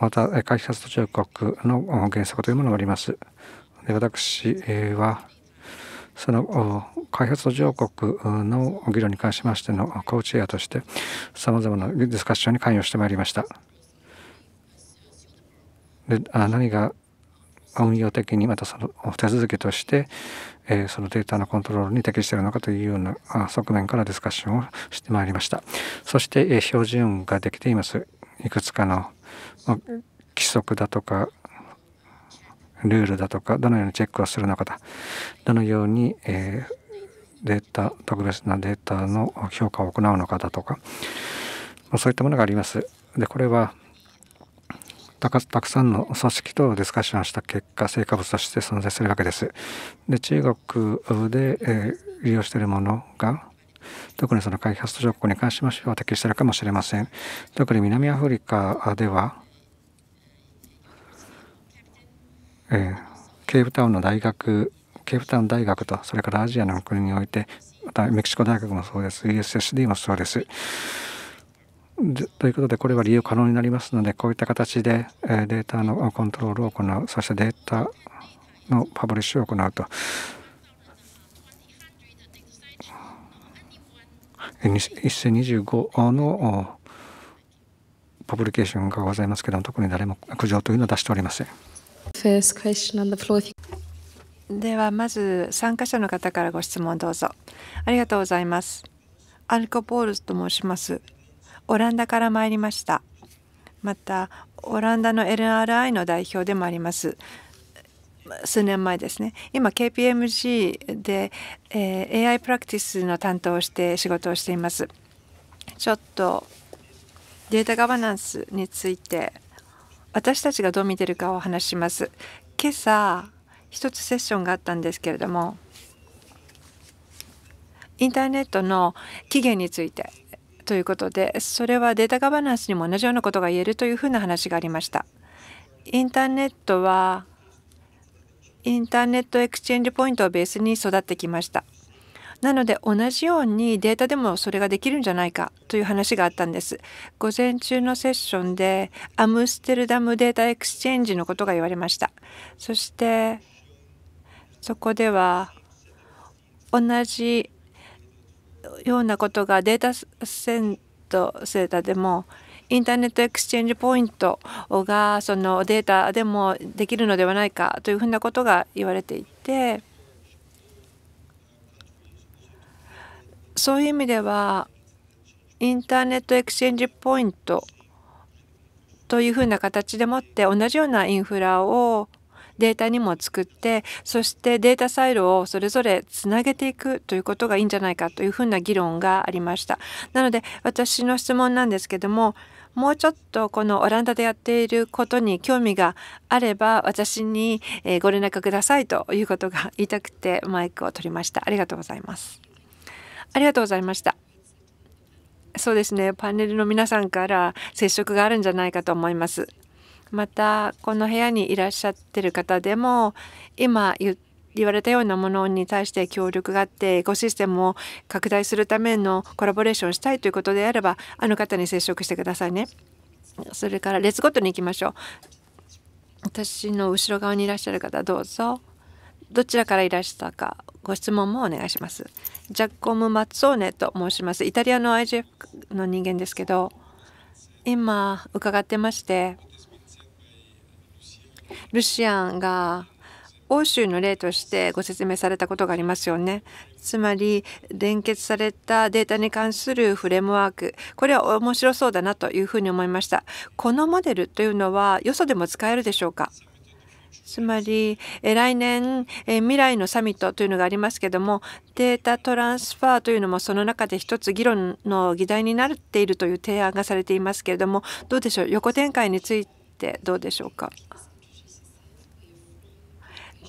また開発途上国の原則というものもあります。私はその開発途上国の議論に関しましてのコーチェアとしてさまざまなディスカッションに関与してまいりました。で何が運用的にまたその手続きとして、えそのデータのコントロールに適しているのかというような側面からディスカッションをしてまいりましたそして、え標準ができていますいくつかの規則だとかルールだとかどのようにチェックをするのかだどのように、えー、データ特別なデータの評価を行うのかだとか、まそういったものがあります。でこれはたくさんの組織とディスカッションした結果成果物として存在するわけです。で中国で、えー、利用しているものが特にその開発途上国に関しましては適しているかもしれません。特に南アフリカではえー、ケープタウンの大学ケープタウン大学とそれからアジアの国においてまたメキシコ大学もそうです USSD もそうです。ということでこれは利用可能になりますのでこういった形で、えー、データのコントロールを行うそしてデータのパブリッシュを行うと1025のパブリケーションがございますけども特に誰も苦情というのは出しておりません。ではまず参加者の方からご質問どうぞ。ありがとうございます。アルコポールと申します。オランダから参りました。またオランダの LRI の代表でもあります。数年前ですね今 KPMG で、えー、AI プラクティスの担当をして仕事をしていますちょっとデータガバナンスについて私たちがどう見てるかを話します今朝一つセッションがあったんですけれどもインターネットの起源についてということでそれはデータガバナンスにも同じようなことが言えるというふうな話がありましたインターネットはインターネットエクスチェンジポイントをベースに育ってきましたなので同じようにデータでもそれができるんじゃないかという話があったんです午前中のセッションでアムステルダムデータエクスチェンジのことが言われましたそしてそこでは同じようなことがデータセントセーターでもインターネットエクスチェンジポイントがそのデータでもできるのではないかというふうなことが言われていてそういう意味ではインターネットエクスチェンジポイントというふうな形でもって同じようなインフラをデータにも作ってそしてデータサイロをそれぞれつなげていくということがいいんじゃないかというふうな議論がありましたなので私の質問なんですけどももうちょっとこのオランダでやっていることに興味があれば私にご連絡くださいということが言いたくてマイクを取りましたありがとうございますありがとうございました。そうですね、パネルの皆さんから接触があるんじゃないかと思います。また、この部屋にいらっしゃってる方でも、今言われたようなものに対して協力があってエコシステムを拡大するためのコラボレーションしたいということであればあの方に接触してくださいね。それから列ごとに行きましょう。私の後ろ側にいらっしゃる方どうぞ。どちらからいらしたかご質問もお願いします。ジャッコム・マツオネと申します。イタリアの IGF の人間ですけど、今伺ってまして、ルシアンが欧州の例としてご説明されたことがありますよね。つまり連結されたデータに関するフレームワークこれは面白そうだなというふうに思いました。このモデルというのはよそでも使えるでしょうかつまり来年未来のサミットというのがありますけどもデータトランスファーというのもその中で一つ議論の議題になっているという提案がされていますけれどもどうでしょう横展開についてどうでしょうか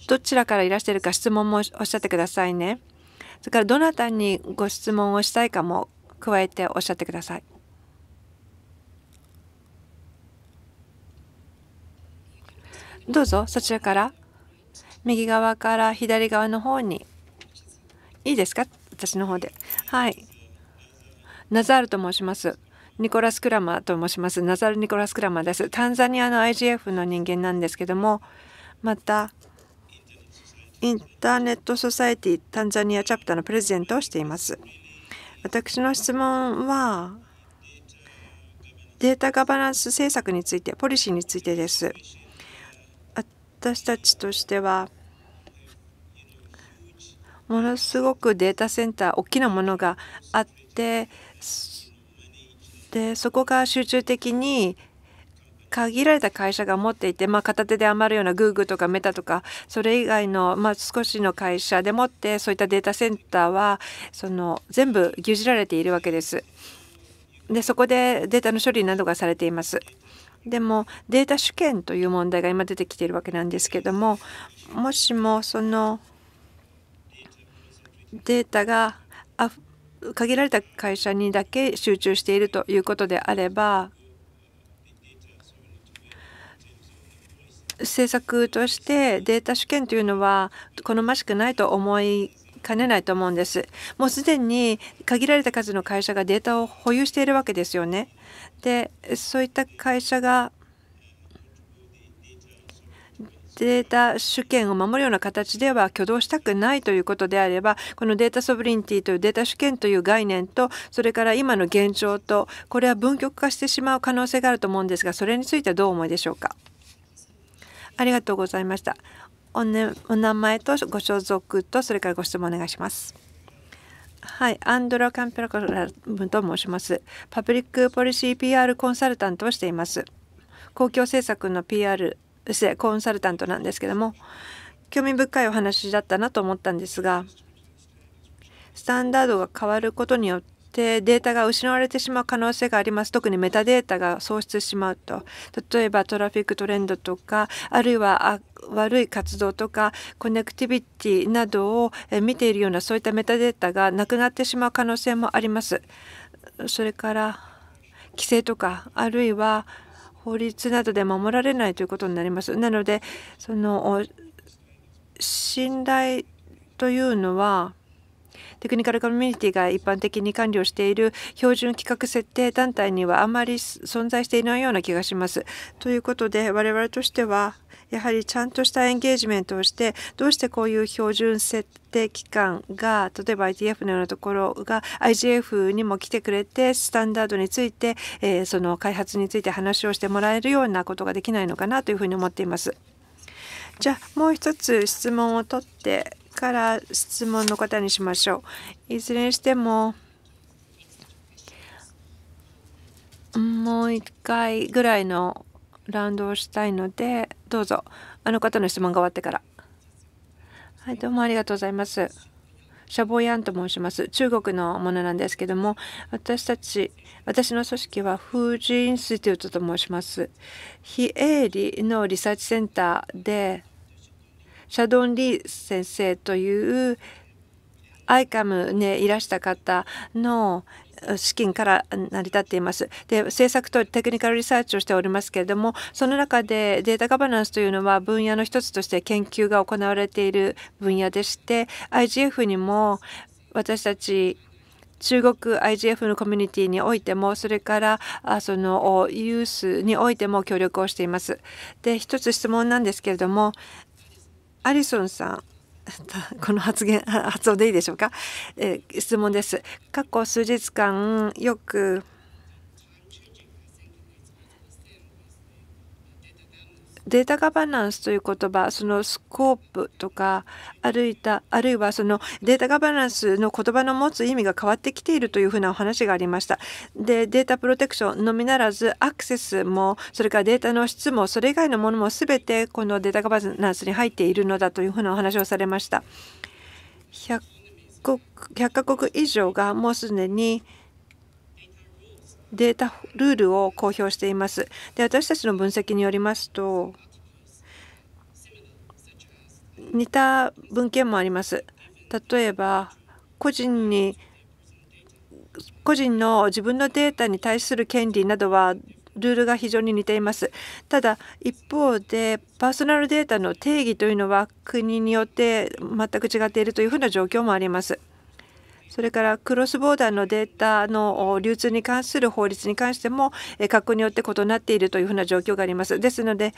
どちらからいらしているか質問もおっしゃってくださいねそれからどなたにご質問をしたいかも加えておっしゃってください。どうぞそちらから右側から左側の方にいいですか私の方ではいナザールと申しますニコラス・クラマーと申しますナザール・ニコラス・クラマーですタンザニアの IGF の人間なんですけどもまたインターネット・ソサエティタンザニアチャプターのプレゼントをしています私の質問はデータガバナンス政策についてポリシーについてです私たちとしてはものすごくデータセンター大きなものがあってでそこが集中的に限られた会社が持っていて、まあ、片手で余るような Google とかメタとかそれ以外の、まあ、少しの会社でもってそういったデータセンターはその全部牛耳られているわけです。でそこでデータの処理などがされています。でもデータ主権という問題が今出てきているわけなんですけどももしもそのデータが限られた会社にだけ集中しているということであれば政策としてデータ主権というのは好ましくないと思いかねないと思うんです。もうすでに限られた数の会社がデータを保有しているわけですよね。でそういった会社がデータ主権を守るような形では挙動したくないということであればこのデータソブリンティというデータ主権という概念とそれから今の現状とこれは分局化してしまう可能性があると思うんですがそれについてはどうお思いでしょうかありがとうございましたお,、ね、お名前とご所属とそれからご質問お願いします。はい、アンドロ・カンペラコラムと申します。パブリックポリシー PR コンサルタントをしています。公共政策の PR、コンサルタントなんですけども、興味深いお話だったなと思ったんですが、スタンダードが変わることによっでデータが失われてしまう可能性があります特にメタデータが喪失してしまうと例えばトラフィックトレンドとかあるいは悪い活動とかコネクティビティなどを見ているようなそういったメタデータがなくなってしまう可能性もありますそれから規制とかあるいは法律などで守られないということになりますなのでその信頼というのはテクニカルコミュニティが一般的に管理をしている標準規格設定団体にはあまり存在していないような気がします。ということで我々としてはやはりちゃんとしたエンゲージメントをしてどうしてこういう標準設定機関が例えば ITF のようなところが IGF にも来てくれてスタンダードについて、えー、その開発について話をしてもらえるようなことができないのかなというふうに思っています。じゃあもう一つ質問を取ってから質問の方にしましょう。いずれにしても、もう1回ぐらいのラウンドをしたいので、どうぞ、あの方の質問が終わってから。はい、どうもありがとうございます。シャボヤンと申します。中国のものなんですけども、私たち、私の組織は、フージインスティテュートと申します。非営利のリサーチセンターで、シャドン・リー先生というアイカムにいらした方の資金から成り立っています。で政策とテクニカルリサーチをしておりますけれどもその中でデータガバナンスというのは分野の一つとして研究が行われている分野でして IGF にも私たち中国 IGF のコミュニティにおいてもそれからそのユースにおいても協力をしています。で一つ質問なんですけれどもアリソンさん この発言発音でいいでしょうか、えー、質問です過去数日間よくデータガバナンスという言葉そのスコープとかあるいたあるいはそのデータガバナンスの言葉の持つ意味が変わってきているというふうなお話がありました。でデータプロテクションのみならずアクセスもそれからデータの質もそれ以外のものも全てこのデータガバナンスに入っているのだというふうなお話をされました。100, 100国以上がもうすでに、データルールを公表しています。で私たちの分析によりますと似た文献もあります。例えば個人に個人の自分のデータに対する権利などはルールが非常に似ています。ただ一方でパーソナルデータの定義というのは国によって全く違っているというふうな状況もあります。それからクロスボーダーのデータの流通に関する法律に関しても格好によって異なっているというふうな状況があります。ですので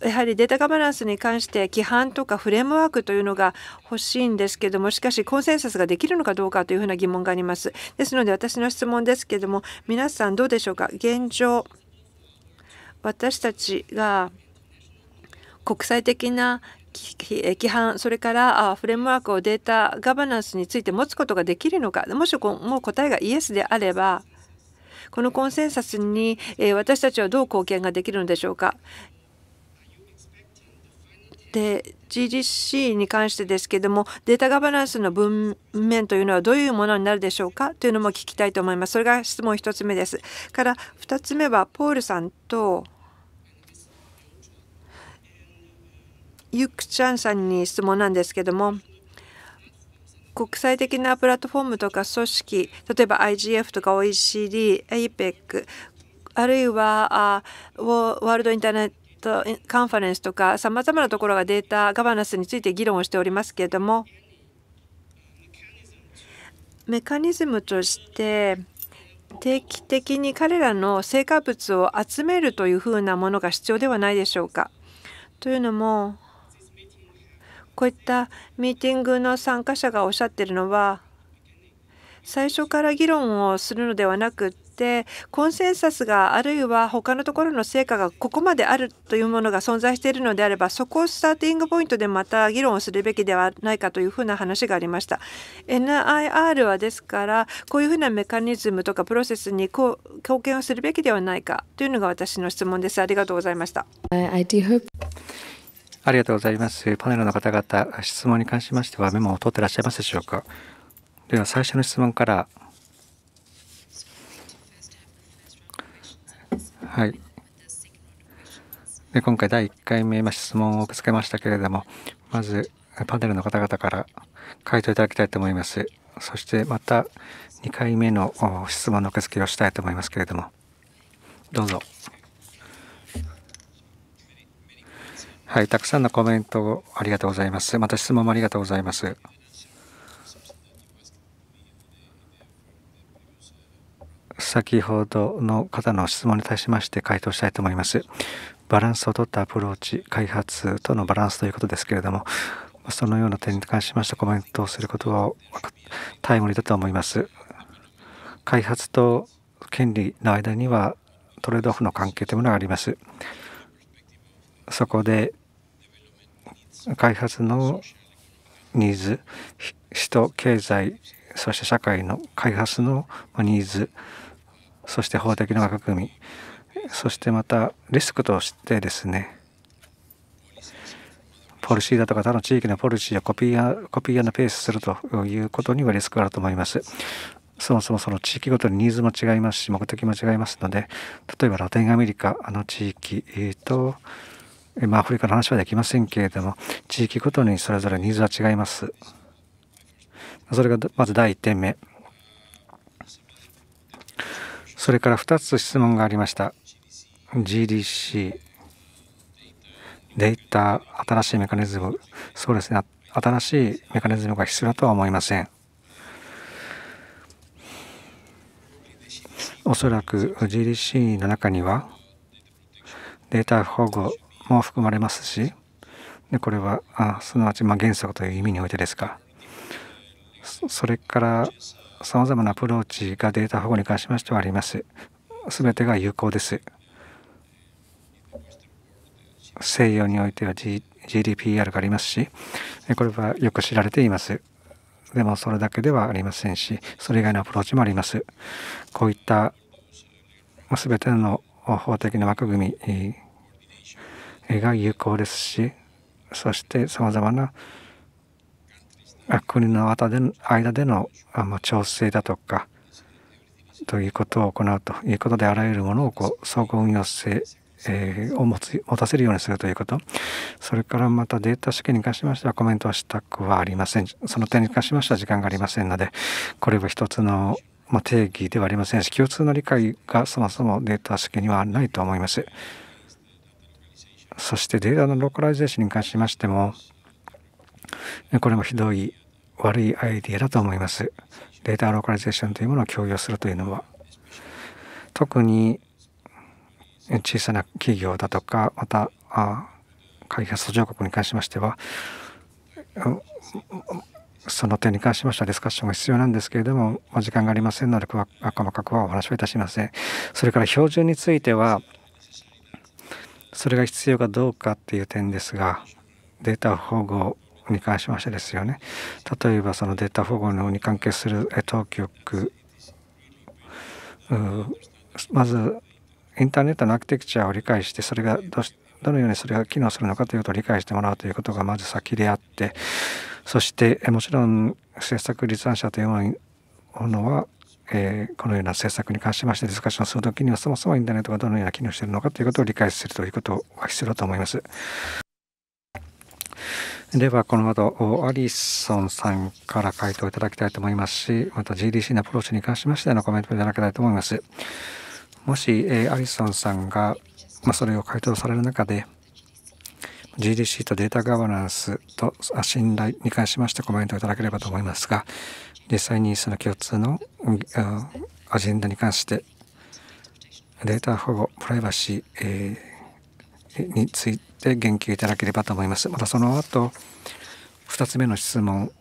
やはりデータガバナンスに関して規範とかフレームワークというのが欲しいんですけどもしかしコンセンサスができるのかどうかというふうな疑問があります。ですので私の質問ですけども皆さんどうでしょうか現状私たちが国際的な規範それからフレームワークをデータガバナンスについて持つことができるのかもしもう答えがイエスであればこのコンセンサスに私たちはどう貢献ができるのでしょうか。で GDC に関してですけどもデータガバナンスの文面というのはどういうものになるでしょうかというのも聞きたいと思います。それが質問1つ目です。から2つ目はポールさんとゆくちゃんさんに質問なんですけども国際的なプラットフォームとか組織例えば IGF とか OECD、APEC あるいはワールドインターネットカンファレンスとかさまざまなところがデータガバナンスについて議論をしておりますけれどもメカニズムとして定期的に彼らの成果物を集めるというふうなものが必要ではないでしょうか。というのもこういったミーティングの参加者がおっしゃってるのは最初から議論をするのではなくってコンセンサスがあるいは他のところの成果がここまであるというものが存在しているのであればそこをスターティングポイントでまた議論をするべきではないかというふうな話がありました NIR はですからこういうふうなメカニズムとかプロセスに貢献をするべきではないかというのが私の質問ですありがとうございましたありがとうございます。パネルの方々、質問に関しましてはメモを取ってらっしゃいますでしょうか。では、最初の質問から。はい。で今回第1回目、今質問をぶつけましたけれども、まずパネルの方々から回答いただきたいと思います。そしてまた2回目の質問の受付をしたいと思いますけれども、どうぞ。はい、たくさんのコメントありがとうございます。また質問もありがとうございます。先ほどの方の質問に対しまして回答したいと思います。バランスを取ったアプローチ、開発とのバランスということですけれども、そのような点に関しましてコメントをすることはタイムリーだと思います。開発と権利の間にはトレードオフの関係というものがあります。そこで開発のニーズ人経済そして社会の開発のニーズそして法的な枠組みそしてまたリスクとしてですねポリシーだとか他の地域のポリシーをコピーコピーのペースするということにはリスクがあると思います。そもそもその地域ごとにニーズも違いますし目的も違いますので例えばラテンアメリカの地域と、まあ、アフリカの話はできませんけれども地域ごとにそれぞれニーズは違いますそれがまず第1点目それから2つ質問がありました GDC データ新しいメカニズムそうですね新しいメカニズムが必要だとは思いませんおそらく GDC の中にはデータ保護も含まれますしでこれはあすなわちま原則という意味においてですがそれからさまざまなアプローチがデータ保護に関しましてはあります全てが有効です西洋においては、G、GDPR がありますしこれはよく知られていますでもそれだけではありませんしそれ以外のアプローチもありますこういった全ての法的な枠組みが有効ですしそしてさまざまな国の間での調整だとかということを行うということであらゆるものをこう総合運用性を持つ持たせるようにするということそれからまたデータ試験に関しましてはコメントはしたくはありませんその点に関しましては時間がありませんのでこれは一つの定義ではありませんし共通の理解がそもそもデータ試験にはないと思います。そしてデータのローカライゼーションに関しましても、これもひどい悪いアイディアだと思います。データローカライゼーションというものを共有するというのは。特に小さな企業だとか、また開発途上国に関しましては、その点に関しましてはディスカッションが必要なんですけれども、時間がありませんので細かくはお話をいたしません。それから標準についてはそれが必要かどうかっていう点ですがデータ保護に関しましてですよね例えばそのデータ保護に関係する当局まずインターネットのアーキテクチャを理解してそれがどどのようにそれが機能するのかということを理解してもらうということがまず先であってそしてもちろん政策立案者というものはえー、このような政策に関しましてディスカッションするときにはそもそもインターネットがどのような機能しているのかということを理解するということが必要だと思います。ではこの後アリソンさんから回答いただきたいと思いますしまた GDC のアプローチに関しましてのコメントいただきたいと思いますもし、えー、アリソンさんが、まあ、それを回答される中で GDC とデータガバナンスと信頼に関しましてコメントいただければと思いますが実際にその共通のアジェンダに関してデータ保護プライバシー、えー、について言及いただければと思いますまたその後2つ目の質問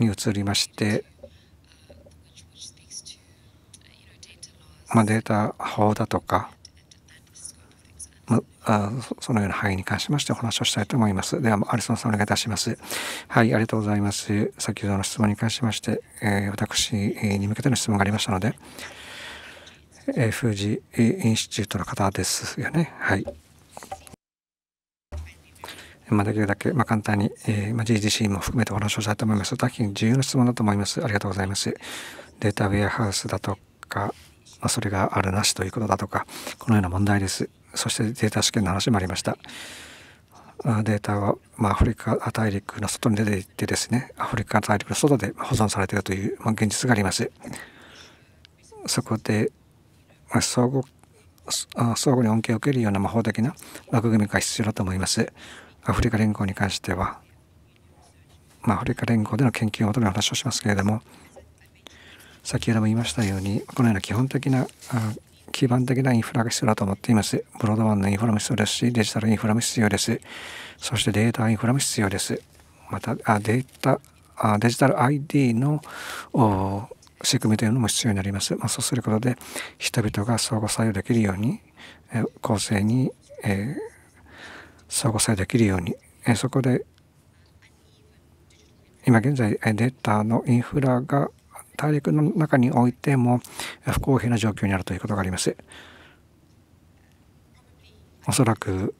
に移りましてまあ、データ法だとかまあ、そのような範囲に関しましてお話をしたいと思います。では、アリソンさんお願いいたします。はい、ありがとうございます。先ほどの質問に関しまして、えー、私に向けての質問がありましたので、えー、フインシチュートの方ですよね。はい。まあ、できるだけ、まあ、簡単に、えーまあ、GDC も含めてお話をしたいと思います。大変重要な質問だと思います。ありがとうございます。データウェアハウスだとか、まあ、それがあるなしということだとか、このような問題です。そしてデータ試験の話もありましたデータは、まアフリカ大陸の外に出ていってですねアフリカ大陸の外で保存されているという、ま現実がありますそこで、ま相互相互に恩恵を受けるような魔法的な枠組みが必要だと思いますアフリカ連合に関しては、まアフリカ連合での研究をもとに話をしますけれども先ほども言いましたようにこのような基本的な基盤的なインフラが必要だと思っています。ブロードバンドインフラも必要ですし、デジタルインフラも必要です。そしてデータインフラも必要です。また、あデータあ、デジタル ID の仕組みというのも必要になります。まあ、そうすることで、人々が相互作用できるように、え公正に、えー、相互作用できるように、えそこで今現在データのインフラが大陸の中においても不公平な状況にあるということがあります。おそらく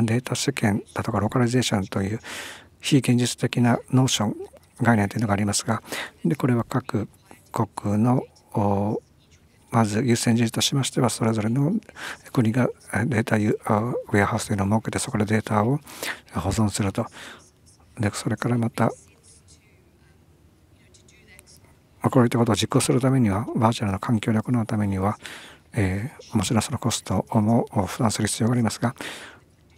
データ主権だとかローカリゼーションという非現実的なノーション概念というのがありますがでこれは各国のまず優先順位としましてはそれぞれの国がデータウェアハウスというのを設けてそこでデータを保存するとでそれからまたまあ、こういったことを実行するためにはバーチャルの環境力のためには、えー、もちろんそのコストも負担する必要がありますが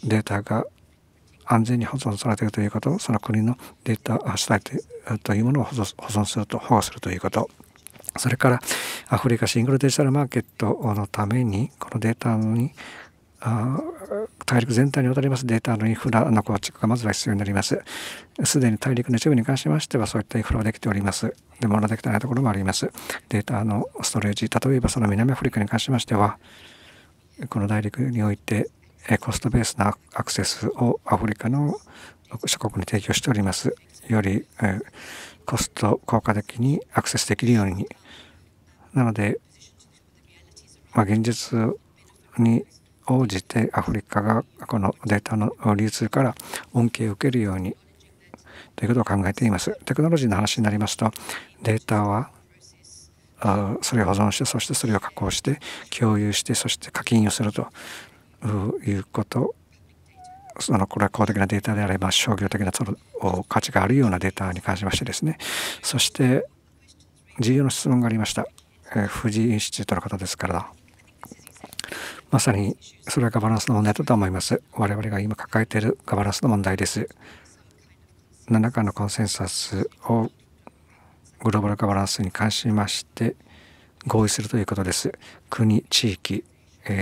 データが安全に保存されているということその国のデータ主体というものを保存すると保護するということそれからアフリカシングルデジタルマーケットのためにこのデータに大陸全体にわたりますデータのインフラの構築がまずは必要になります。すでに大陸の一部に関しましてはそういったインフラはできております。でものできてないところもあります。データのストレージ、例えばその南アフリカに関しましては、この大陸においてコストベースなアクセスをアフリカの諸国に提供しております。よりコスト効果的にアクセスできるように。なので、まあ、現実に応じてアフリカがこのデータの流通から恩恵を受けるようにということを考えています。テクノロジーの話になりますとデータはそれを保存してそしてそれを加工して共有してそして課金をするということそのこれは公的なデータであれば商業的なその価値があるようなデータに関しましてですねそして重要な質問がありました、え富士インシチュートの方ですからまさにそれはガバナンスの問題だと思います。我々が今抱えているガバナンスの問題です。何らかのコンセンサスをグローバルガバナンスに関しまして合意するということです。国、地域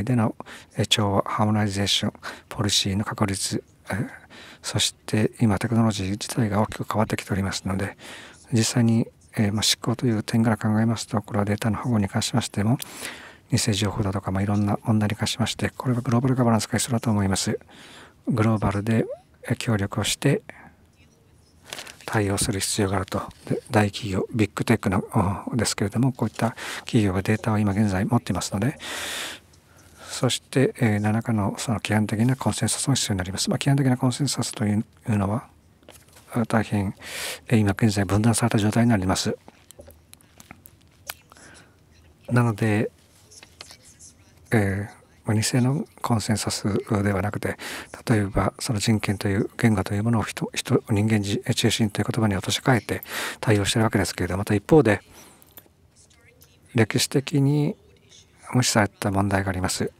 での調和、ハーモナイゼーション、ポリシーの確立、そして今テクノロジー自体が大きく変わってきておりますので、実際に、えま執行という点から考えますと、これはデータの保護に関しましても、偽情報だとか、まあ、いろんな問題化しましてこれはグローバルガバナンスが必だと思いますグローバルで協力をして対応する必要があると大企業ビッグテックのですけれどもこういった企業がデータを今現在持っていますのでそして、えー、何らかのその基本的なコンセンサスも必要になります。まあ、基本的なコンセンサスというのは大変、え今現在分断された状態になります。なのでえー、偽のコンセンサスではなくて例えばその人権という原画というものを人人人間中心という言葉に落とし替えて対応しているわけですけれどまた一方で歴史的に無視された問題があります。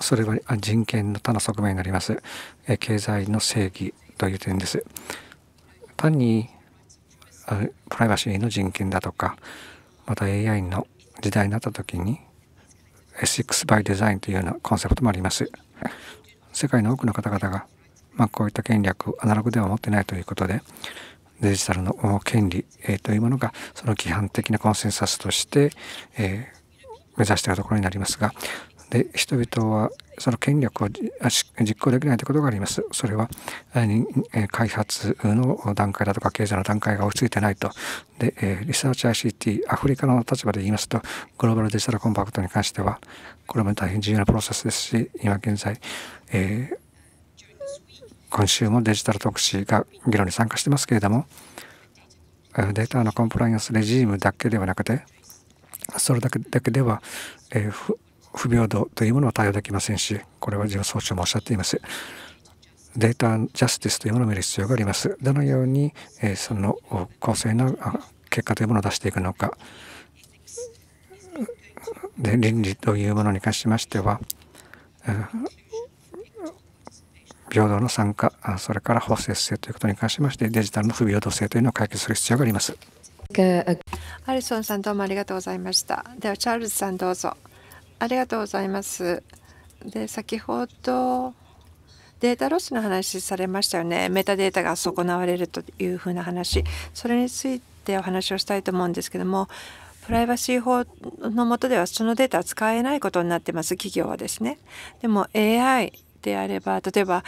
それは人権の他の側面になります。経済の正義という点です。単にプライバシーの人権だとかまた AI の時代になった時に6 by デザインというようなコンセプトもあります世界の多くの方々が、まあ、こういった権力アナログでは持ってないということでデジタルの権利、というものがその規範的なコンセンサスとして、えー、目指しているところになりますがで人々はその権力を実行できないということがあります。それは開発の段階だとか経済の段階が追いついてないと。で、リサーチ ICT、アフリカの立場で言いますと、グローバルデジタルコンパクトに関しては、これも大変重要なプロセスですし、今現在、え今週もデジタル特使が議論に参加してますけれども、データのコンプライアンスレジームだけではなくて、それだけだけでは、えー不平等というものは対応できませんしこれは事務総長もおっしゃっていますデータジャスティスというものを見る必要がありますどのように、えその公正な結果というものを出していくのかで倫理というものに関しましては、平等の参加それから法制性ということに関しましてデジタルの不平等性というのを解決する必要がありますアリソンさんどうもありがとうございましたではチャールズさんどうぞありがとうございます。で先ほどデータロスの話されましたよねメタデータが損なわれるというふうな話それについてお話をしたいと思うんですけどもプライバシー法の下ではそのデータは使えないことになってます企業はですね。でも AI であれば例えば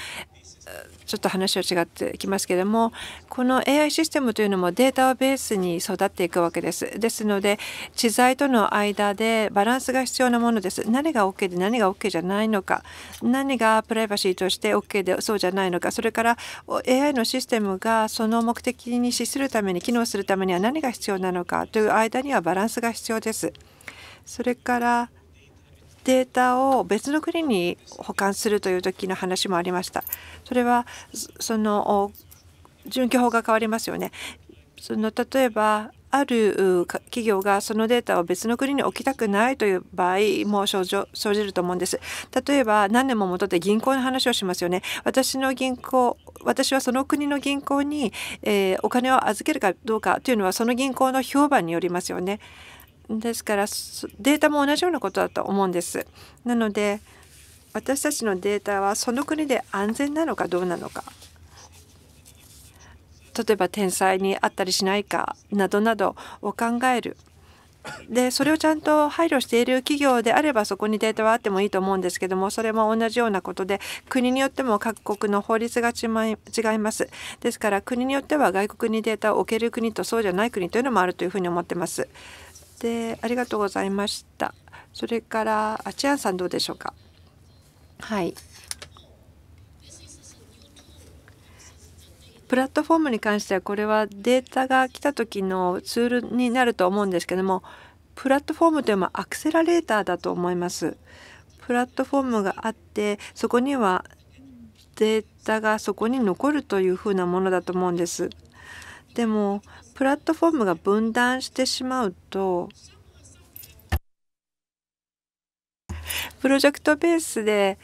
ちょっと話は違ってきますけれどもこの AI システムというのもデータをベースに育っていくわけですですので知財との間でバランスが必要なものです何が OK で何が OK じゃないのか何がプライバシーとして OK でそうじゃないのかそれから AI のシステムがその目的に資するために機能するためには何が必要なのかという間にはバランスが必要ですそれからデータを別の国に保管するという時の話もありました。それはその準拠法が変わりますよね。その例えばある企業がそのデータを別の国に置きたくないという場合も生じると思うんです。例えば何年も戻って銀行の話をしますよね。私の銀行私はその国の銀行に、えー、お金を預けるかどうかというのはその銀行の評判によりますよね。ですからデータも同じようなことだと思うんです。なので私たちのデータはその国で安全なのかどうなのか例えば天災にあったりしないかなどなどを考える。でそれをちゃんと配慮している企業であればそこにデータはあってもいいと思うんですけどもそれも同じようなことで国によっても各国の法律が違いますですから国によっては外国にデータを置ける国とそうじゃない国というのもあるというふうに思ってます。でありがとうございましたそれからあちやんさんどうでしょうかはいプラットフォームに関してはこれはデータが来た時のツールになると思うんですけどもプラットフォームというのはアクセラレーターだと思いますプラットフォームがあってそこにはデータがそこに残るというふうなものだと思うんですでもプラットフォームが分断してしまうとプロジェクトベースで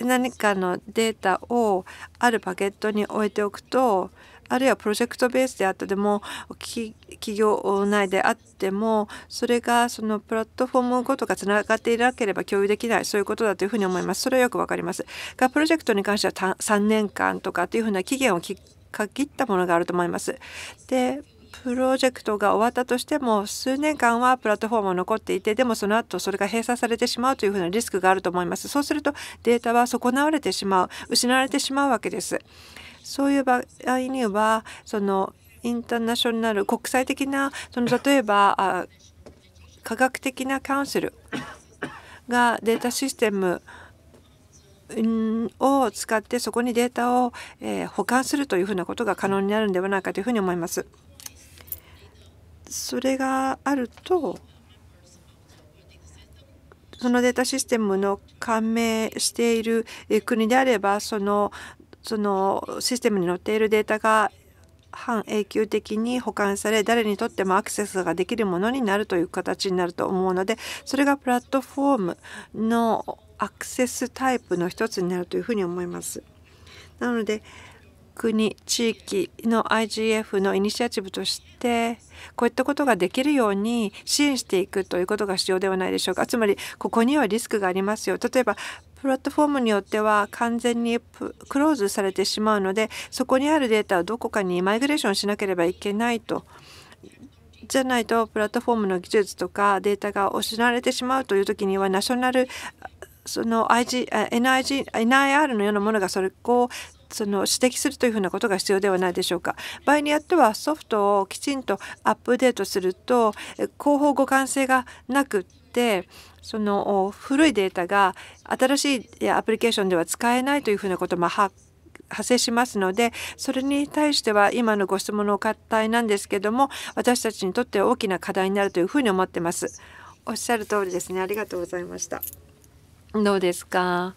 何かのデータをあるパケットに置いておくとあるいはプロジェクトベースであってでも企業内であってもそれがそのプラットフォームごとがつながっていなければ共有できないそういうことだというふうに思いますそれはよくわかりますがプロジェクトに関しては3年間とかというふうな期限を限ったものがあると思います。でプロジェクトが終わったとしても数年間はプラットフォームは残っていてでもその後それが閉鎖されてしまうというふうなリスクがあると思いますそうするとデータは損なわれてしまう失われてしまうわけですそういう場合にはそのインターナショナル国際的なその例えば科学的なカウンセルがデータシステムを使ってそこにデータを、え保管するというふうなことが可能になるんではないかというふうに思います。それがあるとそのデータシステムの加盟している国であればそのそのシステムに載っているデータが半永久的に保管され誰にとってもアクセスができるものになるという形になると思うのでそれがプラットフォームのアクセスタイプの一つになるというふうに思います。なので国地域の IGF のイニシアチブとしてこういったことができるように支援していくということが必要ではないでしょうかつまりここにはリスクがありますよ例えばプラットフォームによっては完全にクローズされてしまうのでそこにあるデータをどこかにマイグレーションしなければいけないとじゃないとプラットフォームの技術とかデータが失われてしまうという時にはナショナルその IG NIG NIR のようなものがそれをその指摘するというふうなことが必要ではないでしょうか。場合によってはソフトをきちんとアップデートすると広報互換性がなくってその古いデータが新しいアプリケーションでは使えないというふうなことも発派生しますのでそれに対しては今のご質問のお答なんですけども私たちにとって大きな課題になるというふうに思ってます。おっしゃる通りですねありがとうございました。どうですか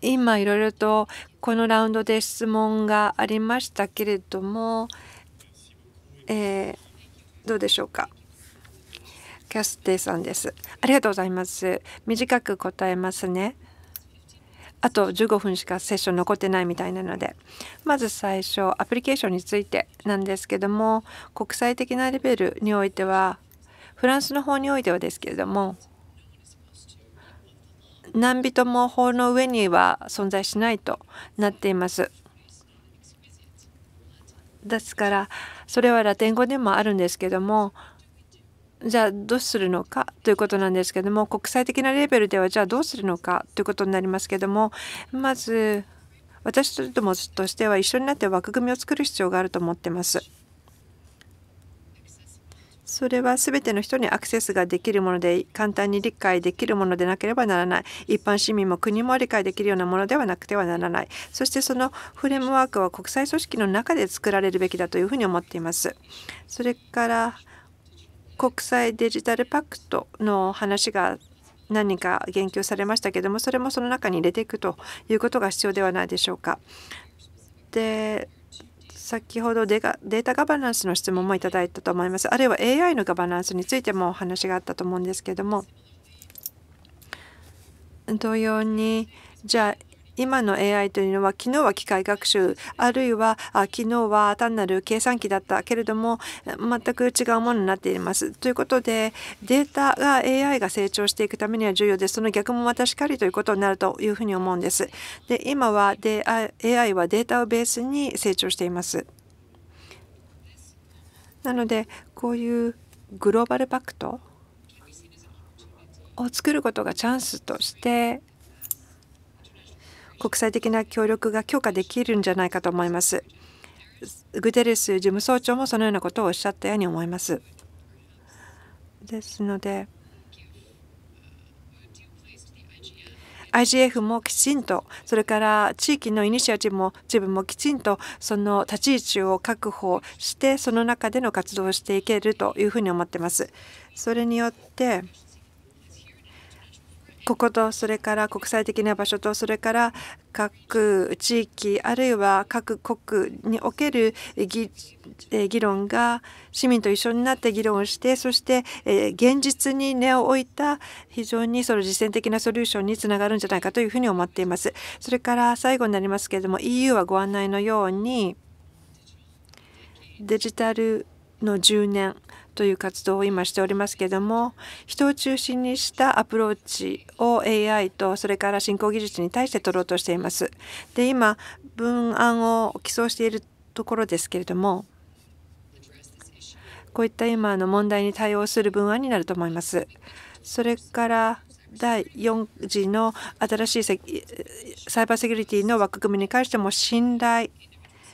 今いろいろとこのラウンドで質問がありましたけれども、えー、どうでしょうかキャステイさんですありがとうございます短く答えますねあと15分しかセッション残ってないみたいなのでまず最初アプリケーションについてなんですけども国際的なレベルにおいてはフランスの方においてはですけれども何人も法の上には存在しないとなっています。ですからそれはラテン語でもあるんですけどもじゃあどうするのかということなんですけども国際的なレベルではじゃあどうするのかということになりますけどもまず私どもとしては一緒になって枠組みを作る必要があると思ってます。それは全ての人にアクセスができるもので簡単に理解できるものでなければならない一般市民も国も理解できるようなものではなくてはならないそしてそのフレームワークは国際組織の中で作られるべきだというふうに思っていますそれから国際デジタルパクトの話が何か言及されましたけどもそれもその中に入れていくということが必要ではないでしょうかで先ほどデータガバナンスの質問もいただいたと思います。あるいは AI のガバナンスについてもお話があったと思うんですけども同様にじゃあ今の AI というのは昨日は機械学習あるいは昨日は単なる計算機だったけれども全く違うものになっています。ということでデータが AI が成長していくためには重要です。その逆もまたしかりということになるというふうに思うんです。で今はで AI はデータをベースに成長しています。なのでこういうグローバルパクトを作ることがチャンスとして国際的な協力が強化できるんじゃないかと思います。グテレス事務総長もそのようなことをおっしゃったように思います。ですので IGF もきちんとそれから地域のイニシアチブも自分もきちんとその立ち位置を確保してその中での活動をしていけるというふうに思ってます。それによってこことそれから国際的な場所とそれから各地域あるいは各国における議論が市民と一緒になって議論をしてそして現実に根を置いた非常にその実践的なソリューションにつながるんじゃないかというふうに思っています。それから最後になりますけれども EU はご案内のようにデジタルの10年という活動を今しておりますけれども人を中心にしたアプローチを AI とそれから進行技術に対して取ろうとしています。で今文案を起草しているところですけれどもこういった今の問題に対応する文案になると思います。それから第4次の新しいサイバーセキュリティの枠組みに関しても信頼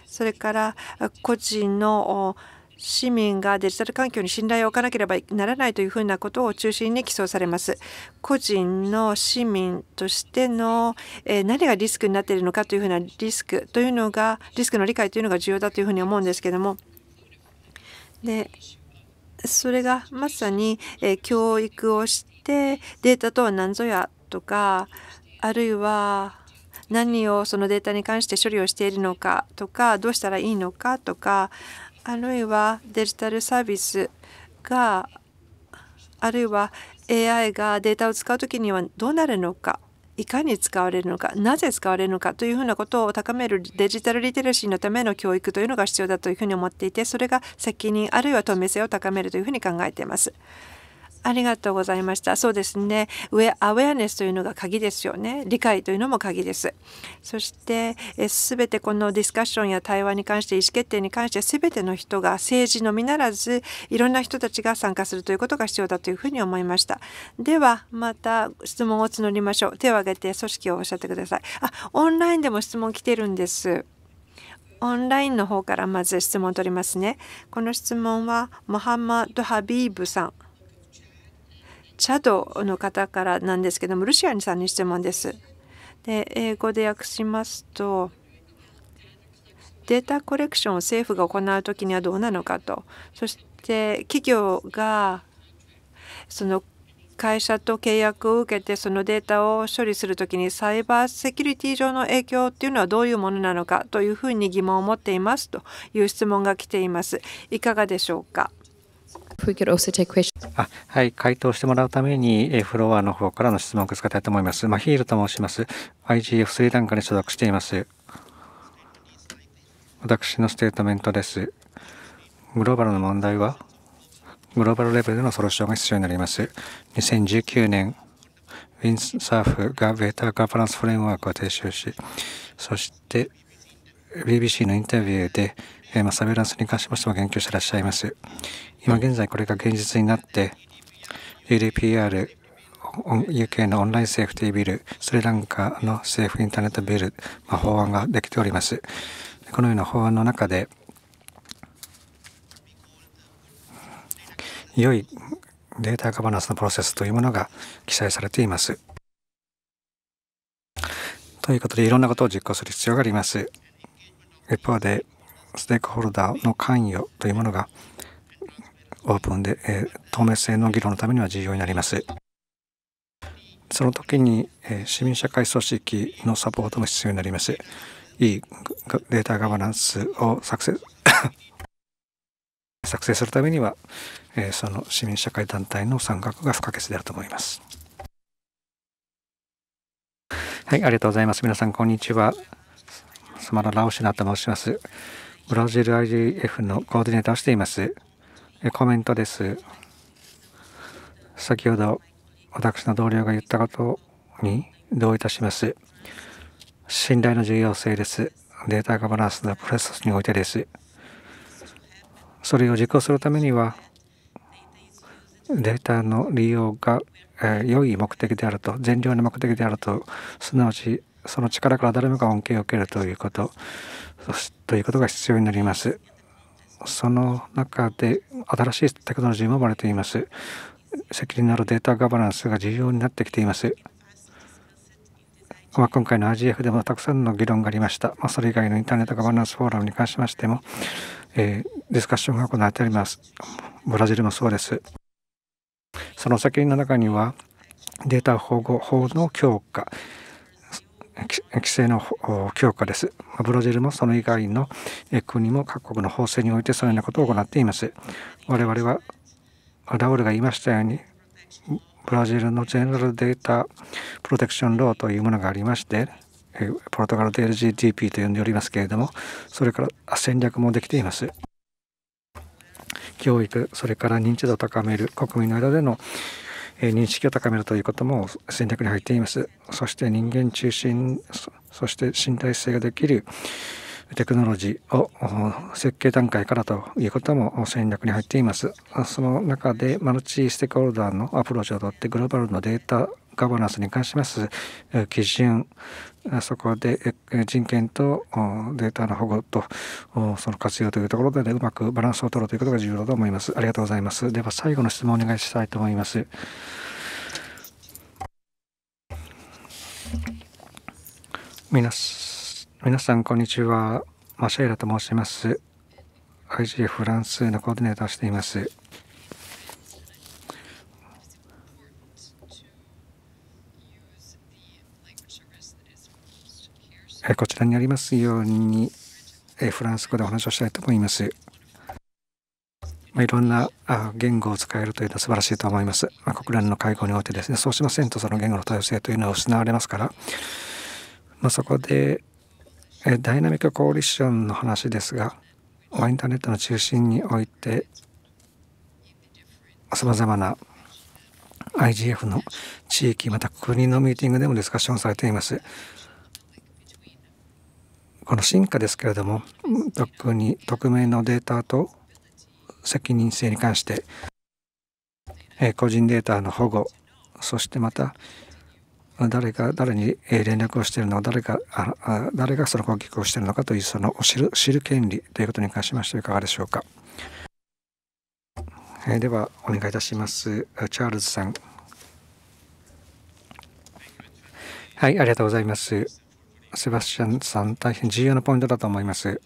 それから個人の市民がデジタル環境に信頼を置かなければならないというふうなことを中心に起訴されます。個人の市民としての、え何がリスクになっているのかというふうなリスクというのがリスクの理解というのが重要だというふうに思うんですけどもでそれがまさに、え教育をしてデータとは何ぞやとかあるいは何をそのデータに関して処理をしているのかとかどうしたらいいのかとかあるいはデジタルサービスがあるいは AI がデータを使う時にはどうなるのかいかに使われるのかなぜ使われるのかというふうなことを高めるデジタルリテラシーのための教育というのが必要だというふうに思っていてそれが責任あるいは透明性を高めるというふうに考えています。ありがとうございました。そうですね。上アウェアネスというのが鍵ですよね。理解というのも鍵です。そしてすべてこのディスカッションや対話に関して意思決定に関して全ての人が政治のみならずいろんな人たちが参加するということが必要だというふうに思いました。ではまた質問を募りましょう。手を挙げて組織をおっしゃってください。あ、オンラインでも質問来てるんです。オンラインの方からまず質問を取りますね。この質問はモハマド・ハビーブさん。チャドの方からなんですけどもルシアンさんに質問です。で英語で訳しますとデータコレクションを政府が行う時にはどうなのかとそして企業がその会社と契約を受けてそのデータを処理する時にサイバーセキュリティ上の影響っていうのはどういうものなのかというふうに疑問を持っていますという質問が来ています。いかがでしょうかあはい、回答してもらうために、フロアの方からの質問を受け付けたいと思います。マヒールと申します。IGF スリランカに所属しています。私のステートメントです。グローバルの問題は、グローバルレベルでのソロションが必要になります。2019年、ウィンサーフがベーターガバランスフレームワークを提唱し、そして BBC のインタビューで、えー、まあ、サベランスに関しましても言及してらっしゃいます。今現在これが現実になって、u d p r UK のオンラインセーフティービル、スリランカのセーフインターネットビル、まあ、法案ができております。このような法案の中で、良いデータガバナンスのプロセスというものが記載されています。ということで、いろんなことを実行する必要があります。一方で、ステークホルダーの関与というものがオープンで、えー、透明性の議論のためには重要になります。その時に、えー、市民社会組織のサポートも必要になります。いいデータガバナンスを作成 作成するためには、えー、その市民社会団体の参画が不可欠であると思います。はい、ありがとうございます。皆さん、こんにちは。スマララオシナと申します。ブラジル i g f のコーディネーターをしています。コメントです。先ほど私の同僚が言ったことに同意いたします。信頼の重要性です。データガバナンスのプロセスにおいてです。それを実行するためには、データの利用が、え良い目的であると、善良な目的であると、すなわちその力から誰もが恩恵を受けるということ、ということが必要になります。その中で新しいテクノロジーも生まれています。責任のあるデータガバナンスが重要になってきています。ま今回の IGF でもたくさんの議論がありました。まあ、それ以外のインターネットガバナンスフォーラムに関しましても、えー、ディスカッションが行われております。ブラジルもそうです。その責任の中には、データ保護法の強化、規制の強化です。ブラジルもその以外の国も各国の法制においてそのようなことを行っています。我々はラオルが言いましたようにブラジルのジェネラルデータプロテクションローというものがありましてポルトガルで LGDP と呼んでおりますけれどもそれから戦略もできています。教育それから認知度を高める国民の間での認識を高めるということも戦略に入っています。そして人間中心、そして信頼性ができるテクノロジーを設計段階からということも戦略に入っています。その中でマルチステークホルダーのアプローチをとってグローバルのデータガバナンスに関します基準そこで人権とデータの保護とその活用というところで、ね、うまくバランスを取るということが重要だと思います。ありがとうございます。では最後の質問をお願いしたいと思います。皆皆さんこんにちは。マシェイラと申します。IG フランスのコーディネーターをしています。えこちらにありますように、えフランス語でお話をしたいと思います。まあ、いろんな言語を使えるというのは素晴らしいと思います。まあ、国連の会合においてですね、そうしませんとその言語の多様性というのは失われますから、まあ、そこでえダイナミックコーリッションの話ですが、インターネットの中心において、さまざまな IGF の地域、また国のミーティングでもディスカッションされています。この進化ですけれども特に匿名のデータと責任性に関して、え個人データの保護そしてまた誰が誰に連絡をしているの誰があ誰がその攻撃をしているのかというその知る知る権利ということに関しましてはいかがでしょうか、えではお願いいたしますチャールズさんはいありがとうございますセバスチャンさん、大変重要なポイントだと思います。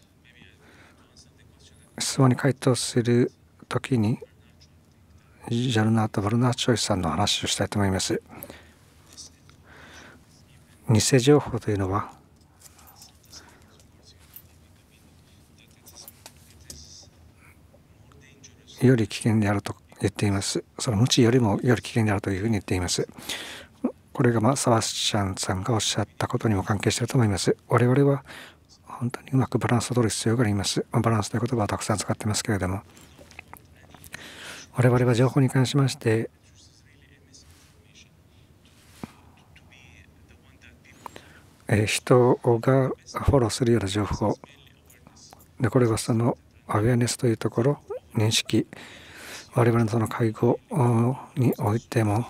質問に回答するときに、ジャルナート・バルナーチョイスさんの話をしたいと思います。偽情報というのは、より危険であると言っています。その無知よりもより危険であるというふうに言っています。これがまあサバスチャンさんがおっしゃったことにも関係していると思います。我々は本当にうまくバランスを取る必要があります。バランスという言葉をたくさん使ってますけれども我々は情報に関しまして人がフォローするような情報でこれはそのアウェアネスというところ認識我々のその会合においても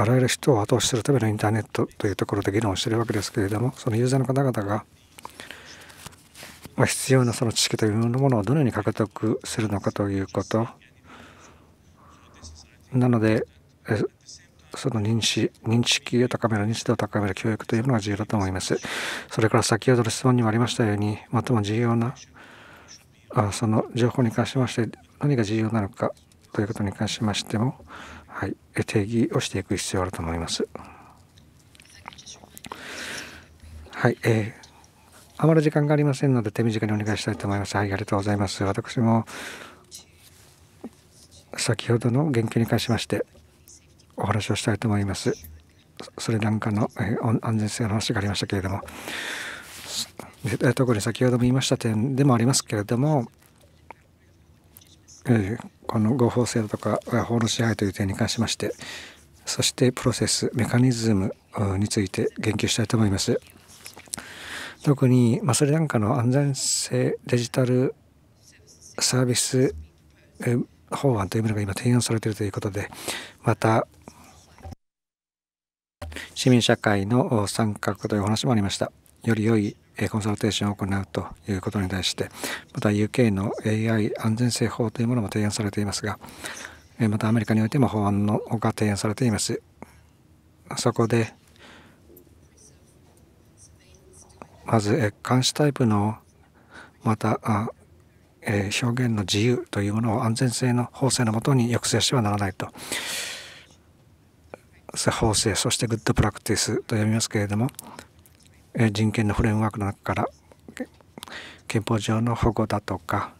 あらゆる人を後押しするためのインターネットというところで議論しているわけですけれどもそのユーザーの方々がま必要なその知識というものをどのように獲得するのかということなのでその認知認識を高める認知度を高める教育というものが重要だと思いますそれから先ほどの質問にもありましたように最も重要なあその情報に関しまして何が重要なのかということに関しましてもはい、定義をしていく必要があると思います。はい、えーあまり時間がありませんので手短にお願いしたいと思います。はい、ありがとうございます。私も先ほどの言及に関しましてお話をしたいと思います。それなんかの、えー、安全性の話がありましたけれども、特に先ほども言いました点でもありますけれども、えこの合法制度とか法の支配という点に関しましてそしてプロセスメカニズムについて言及したいと思います特に、まあ、スリランカの安全性デジタルサービス、え法案というものが今提案されているということでまた市民社会の参画というお話もありましたより良いコンサルテーションを行うということに対してまた UK の AI 安全性法というものも提案されていますがまたアメリカにおいても法案のが提案されていますそこでまず監視タイプのまた表現の自由というものを安全性の法制のもとに抑制してはならないと法制そしてグッドプラクティスと呼びますけれども人権のフレームワークの中から憲法上の保護だとか、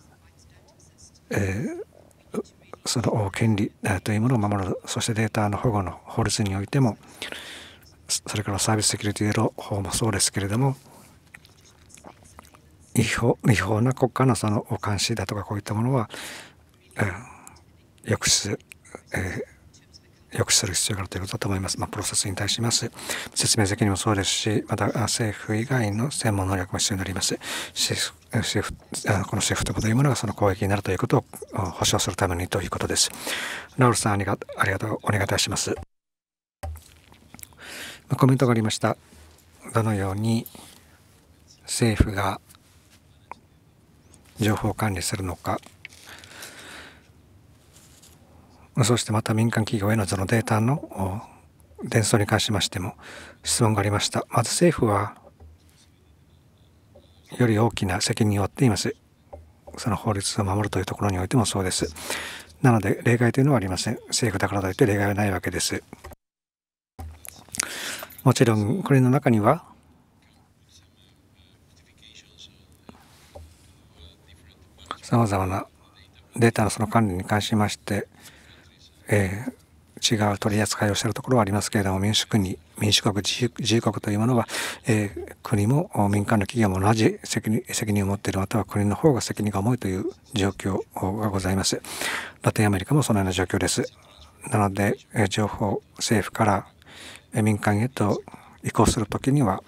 えー、その権利というものを守るそしてデータの保護の法律においてもそれからサービスセキュリティの法もそうですけれども違法違法な国家のその監視だとかこういったものは、えー、抑止、え抑止する必要があるということだと思います。まあ、プロセスに対します。説明責任もそうですし、また政府以外の専門能力も必要になります。シフトこのシフトというものがその攻撃になるということを保証するためにということです。ラウルさんありがとうお願いいたします。コメントがありました。どのように政府が情報管理するのか。そしてまた民間企業へのそのデータの伝送に関しましても質問がありました。まず政府はより大きな責任を負っています。その法律を守るというところにおいてもそうです。なので例外というのはありません。政府だからといって例外はないわけです。もちろんこれの中にはさまざまなデータのその管理に関しましてえー、違う取り扱いをしているところはありますけれども民主国民主国自由国というものは、えー、国も民間の企業も同じ責任責任を持っているまたは国の方が責任が重いという状況がございますラテンアメリカもそのような状況ですなので、えー、情報政府から民間へと移行するときには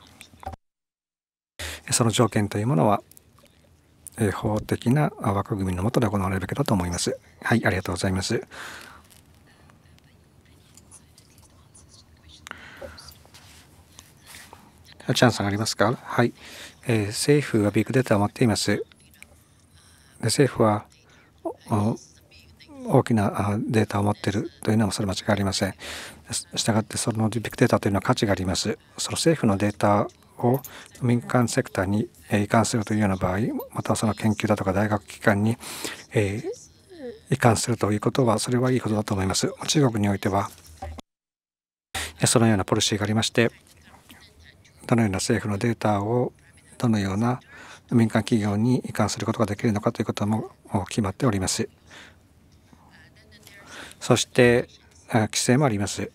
その条件というものは法的な枠組みのもとで行われるべきだと思います。はい、ありがとうございます。チャンスがありますかはい、えー、政府はビッグデータを持っています。政府は大きなデータを持っているというのはそれ間違いありません。したがってそのビッグデータというのは価値があります。その政府のデータを民間セクターに移管するというような場合、またはその研究だとか大学機関に、え移管するということは、それはいいことだと思います。中国においては、そのようなポリシーがありまして、どのような政府のデータをどのような民間企業に移管することができるのかということも決まっております。そして規制もあります。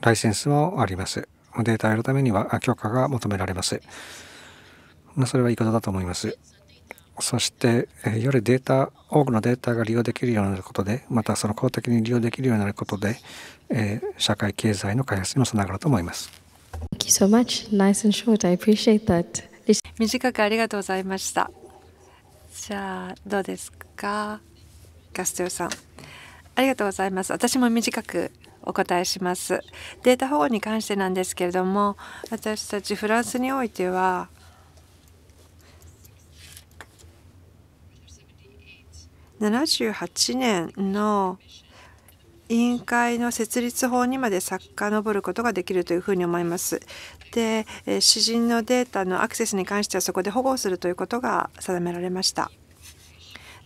ライセンスもあります。データを得るためには許可が求められます。それはいいことだと思います。そしてえよりデータ多くのデータが利用できるようになることでまたその公的に利用できるようになることで、えー、社会経済の開発にもつながると思います。Thank you so much. Nice and short. I appreciate that. 短くありがとうございました。じゃあどうですかガストヨさん。ありがとうございます。私も短くお答えします。データ保護に関してなんですけれども私たちフランスにおいては78年の委員会の設立法にまで遡ることができるというふうに思います。で詩人のデータのアクセスに関してはそこで保護するということが定められました。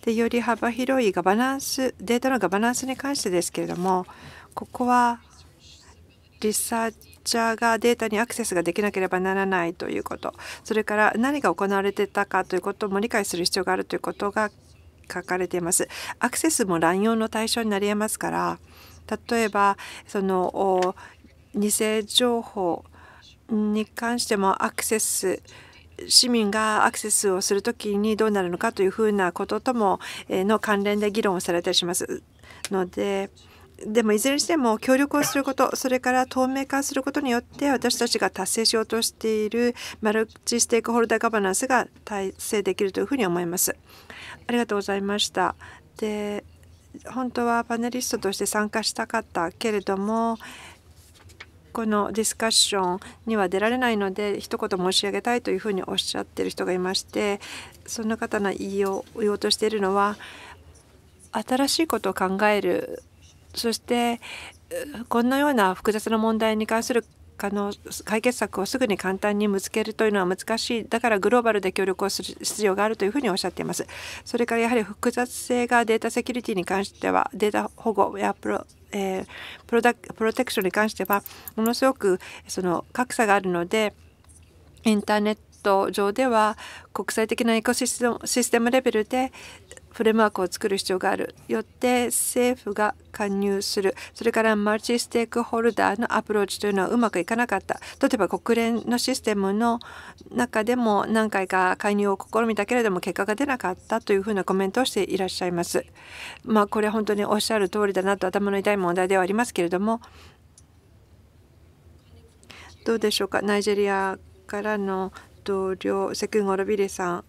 でより幅広いガバナンスデータのガバナンスに関してですけれどもここはリサーチャーがデータにアクセスができなければならないということそれから何が行われてたかということも理解する必要があるということが書かれています。アクセスも乱用の対象になりえますから例えばその偽情報に関してもアクセス市民がアクセスをするときにどうなるのかというふうなことともの関連で議論をされたりしますので。でもいずれにしても協力をすることそれから透明化することによって私たちが達成しようとしているマルチステークホルダーガバナンスが達成できるというふうに思います。ありがとうございました。で本当はパネリストとして参加したかったけれどもこのディスカッションには出られないので一言申し上げたいというふうにおっしゃってる人がいましてその方の言いよううとしているのは新しいことを考えるそしてこんなような複雑な問題に関する可能解決策をすぐに簡単に見つけるというのは難しいだからグローバルで協力をする必要があるというふうにおっしゃっていますそれからやはり複雑性がデータセキュリティに関してはデータ保護やプロえー、プロダプロテクションに関してはものすごくその格差があるのでインターネットト上では国際的なエコシステムレベルでフレームワークを作る必要がある。よって政府が加入する。それからマルチステークホルダーのアプローチというのはうまくいかなかった。例えば国連のシステムの中でも何回か介入を試みたけれども結果が出なかったというふうなコメントをしていらっしゃいます。まあこれ本当におっしゃる通りだなと頭の痛い問題ではありますけれどもどうでしょうかナイジェリアからのと両セクンロビレさん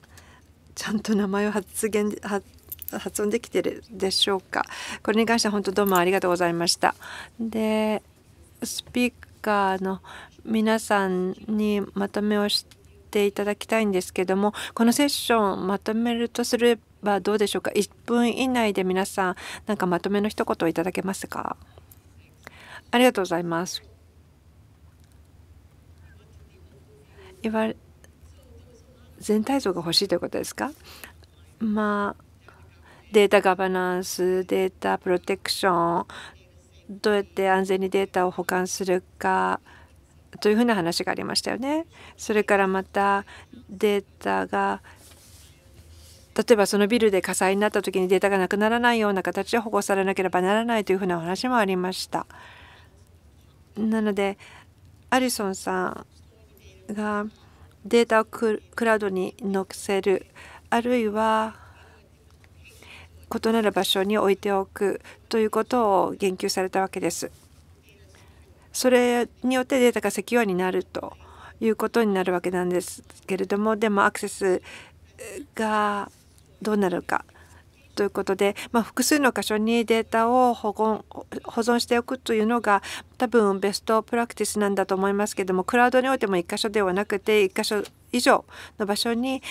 ちゃんと名前を発言発発音できてるでしょうかこれに関しては本当どうもありがとうございましたでスピーカーの皆さんにまとめをしていただきたいんですけどもこのセッションまとめるとすればどうでしょうか1分以内で皆さん何かまとめの一言をいただけますかありがとうございます言われ全体像が欲しいということですか、まあ、データガバナンスデータプロテクションどうやって安全にデータを保管するかというふうな話がありましたよね。それからまたデータが例えばそのビルで火災になった時にデータがなくならないような形で保護されなければならないというふうなお話もありました。なのでアリソンさんがデータをクラウドに載せるあるいは異なる場所に置いておくということを言及されたわけです。それによってデータがセキュアになるということになるわけなんですけれどもでもアクセスがどうなるかということで、まあ、複数の箇所にデータを保存保存しておくというのが多分ベストプラクティスなんだと思いますけどもクラウドにおいても1箇所ではなくて1箇所以上の場所に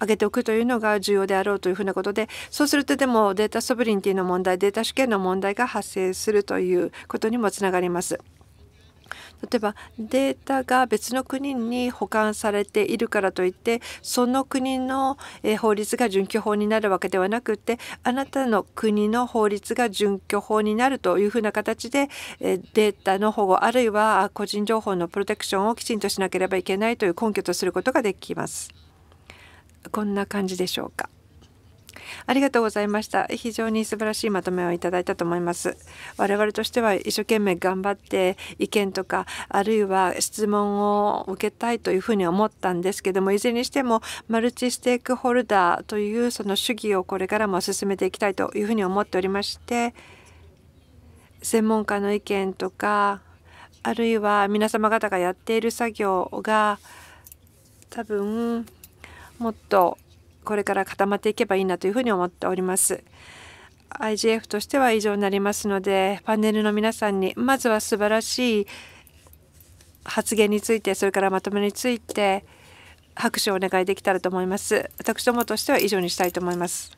上げておくというのが重要であろうというふうなことでそうするとでもデータソブリンティの問題データ主権の問題が発生するということにもつながります。例えばデータが別の国に保管されているからといってその国の法律が準拠法になるわけではなくてあなたの国の法律が準拠法になるというふうな形でデータの保護あるいは個人情報のプロテクションをきちんとしなければいけないという根拠とすることができます。こんな感じでしょうか。ありがとうございました。非常に素晴らしいまとめをいただいたと思います。我々としては一生懸命頑張って意見とかあるいは質問を受けたいというふうに思ったんですけどもいずれにしてもマルチステークホルダーというその主義をこれからも進めていきたいというふうに思っておりまして専門家の意見とかあるいは皆様方がやっている作業が多分もっとこれから固まっていけばいいなというふうに思っております。IGF としては以上になりますのでパネルの皆さんにまずは素晴らしい発言についてそれからまとめについて拍手をお願いできたらと思います私どもとしては以上にしたいと思います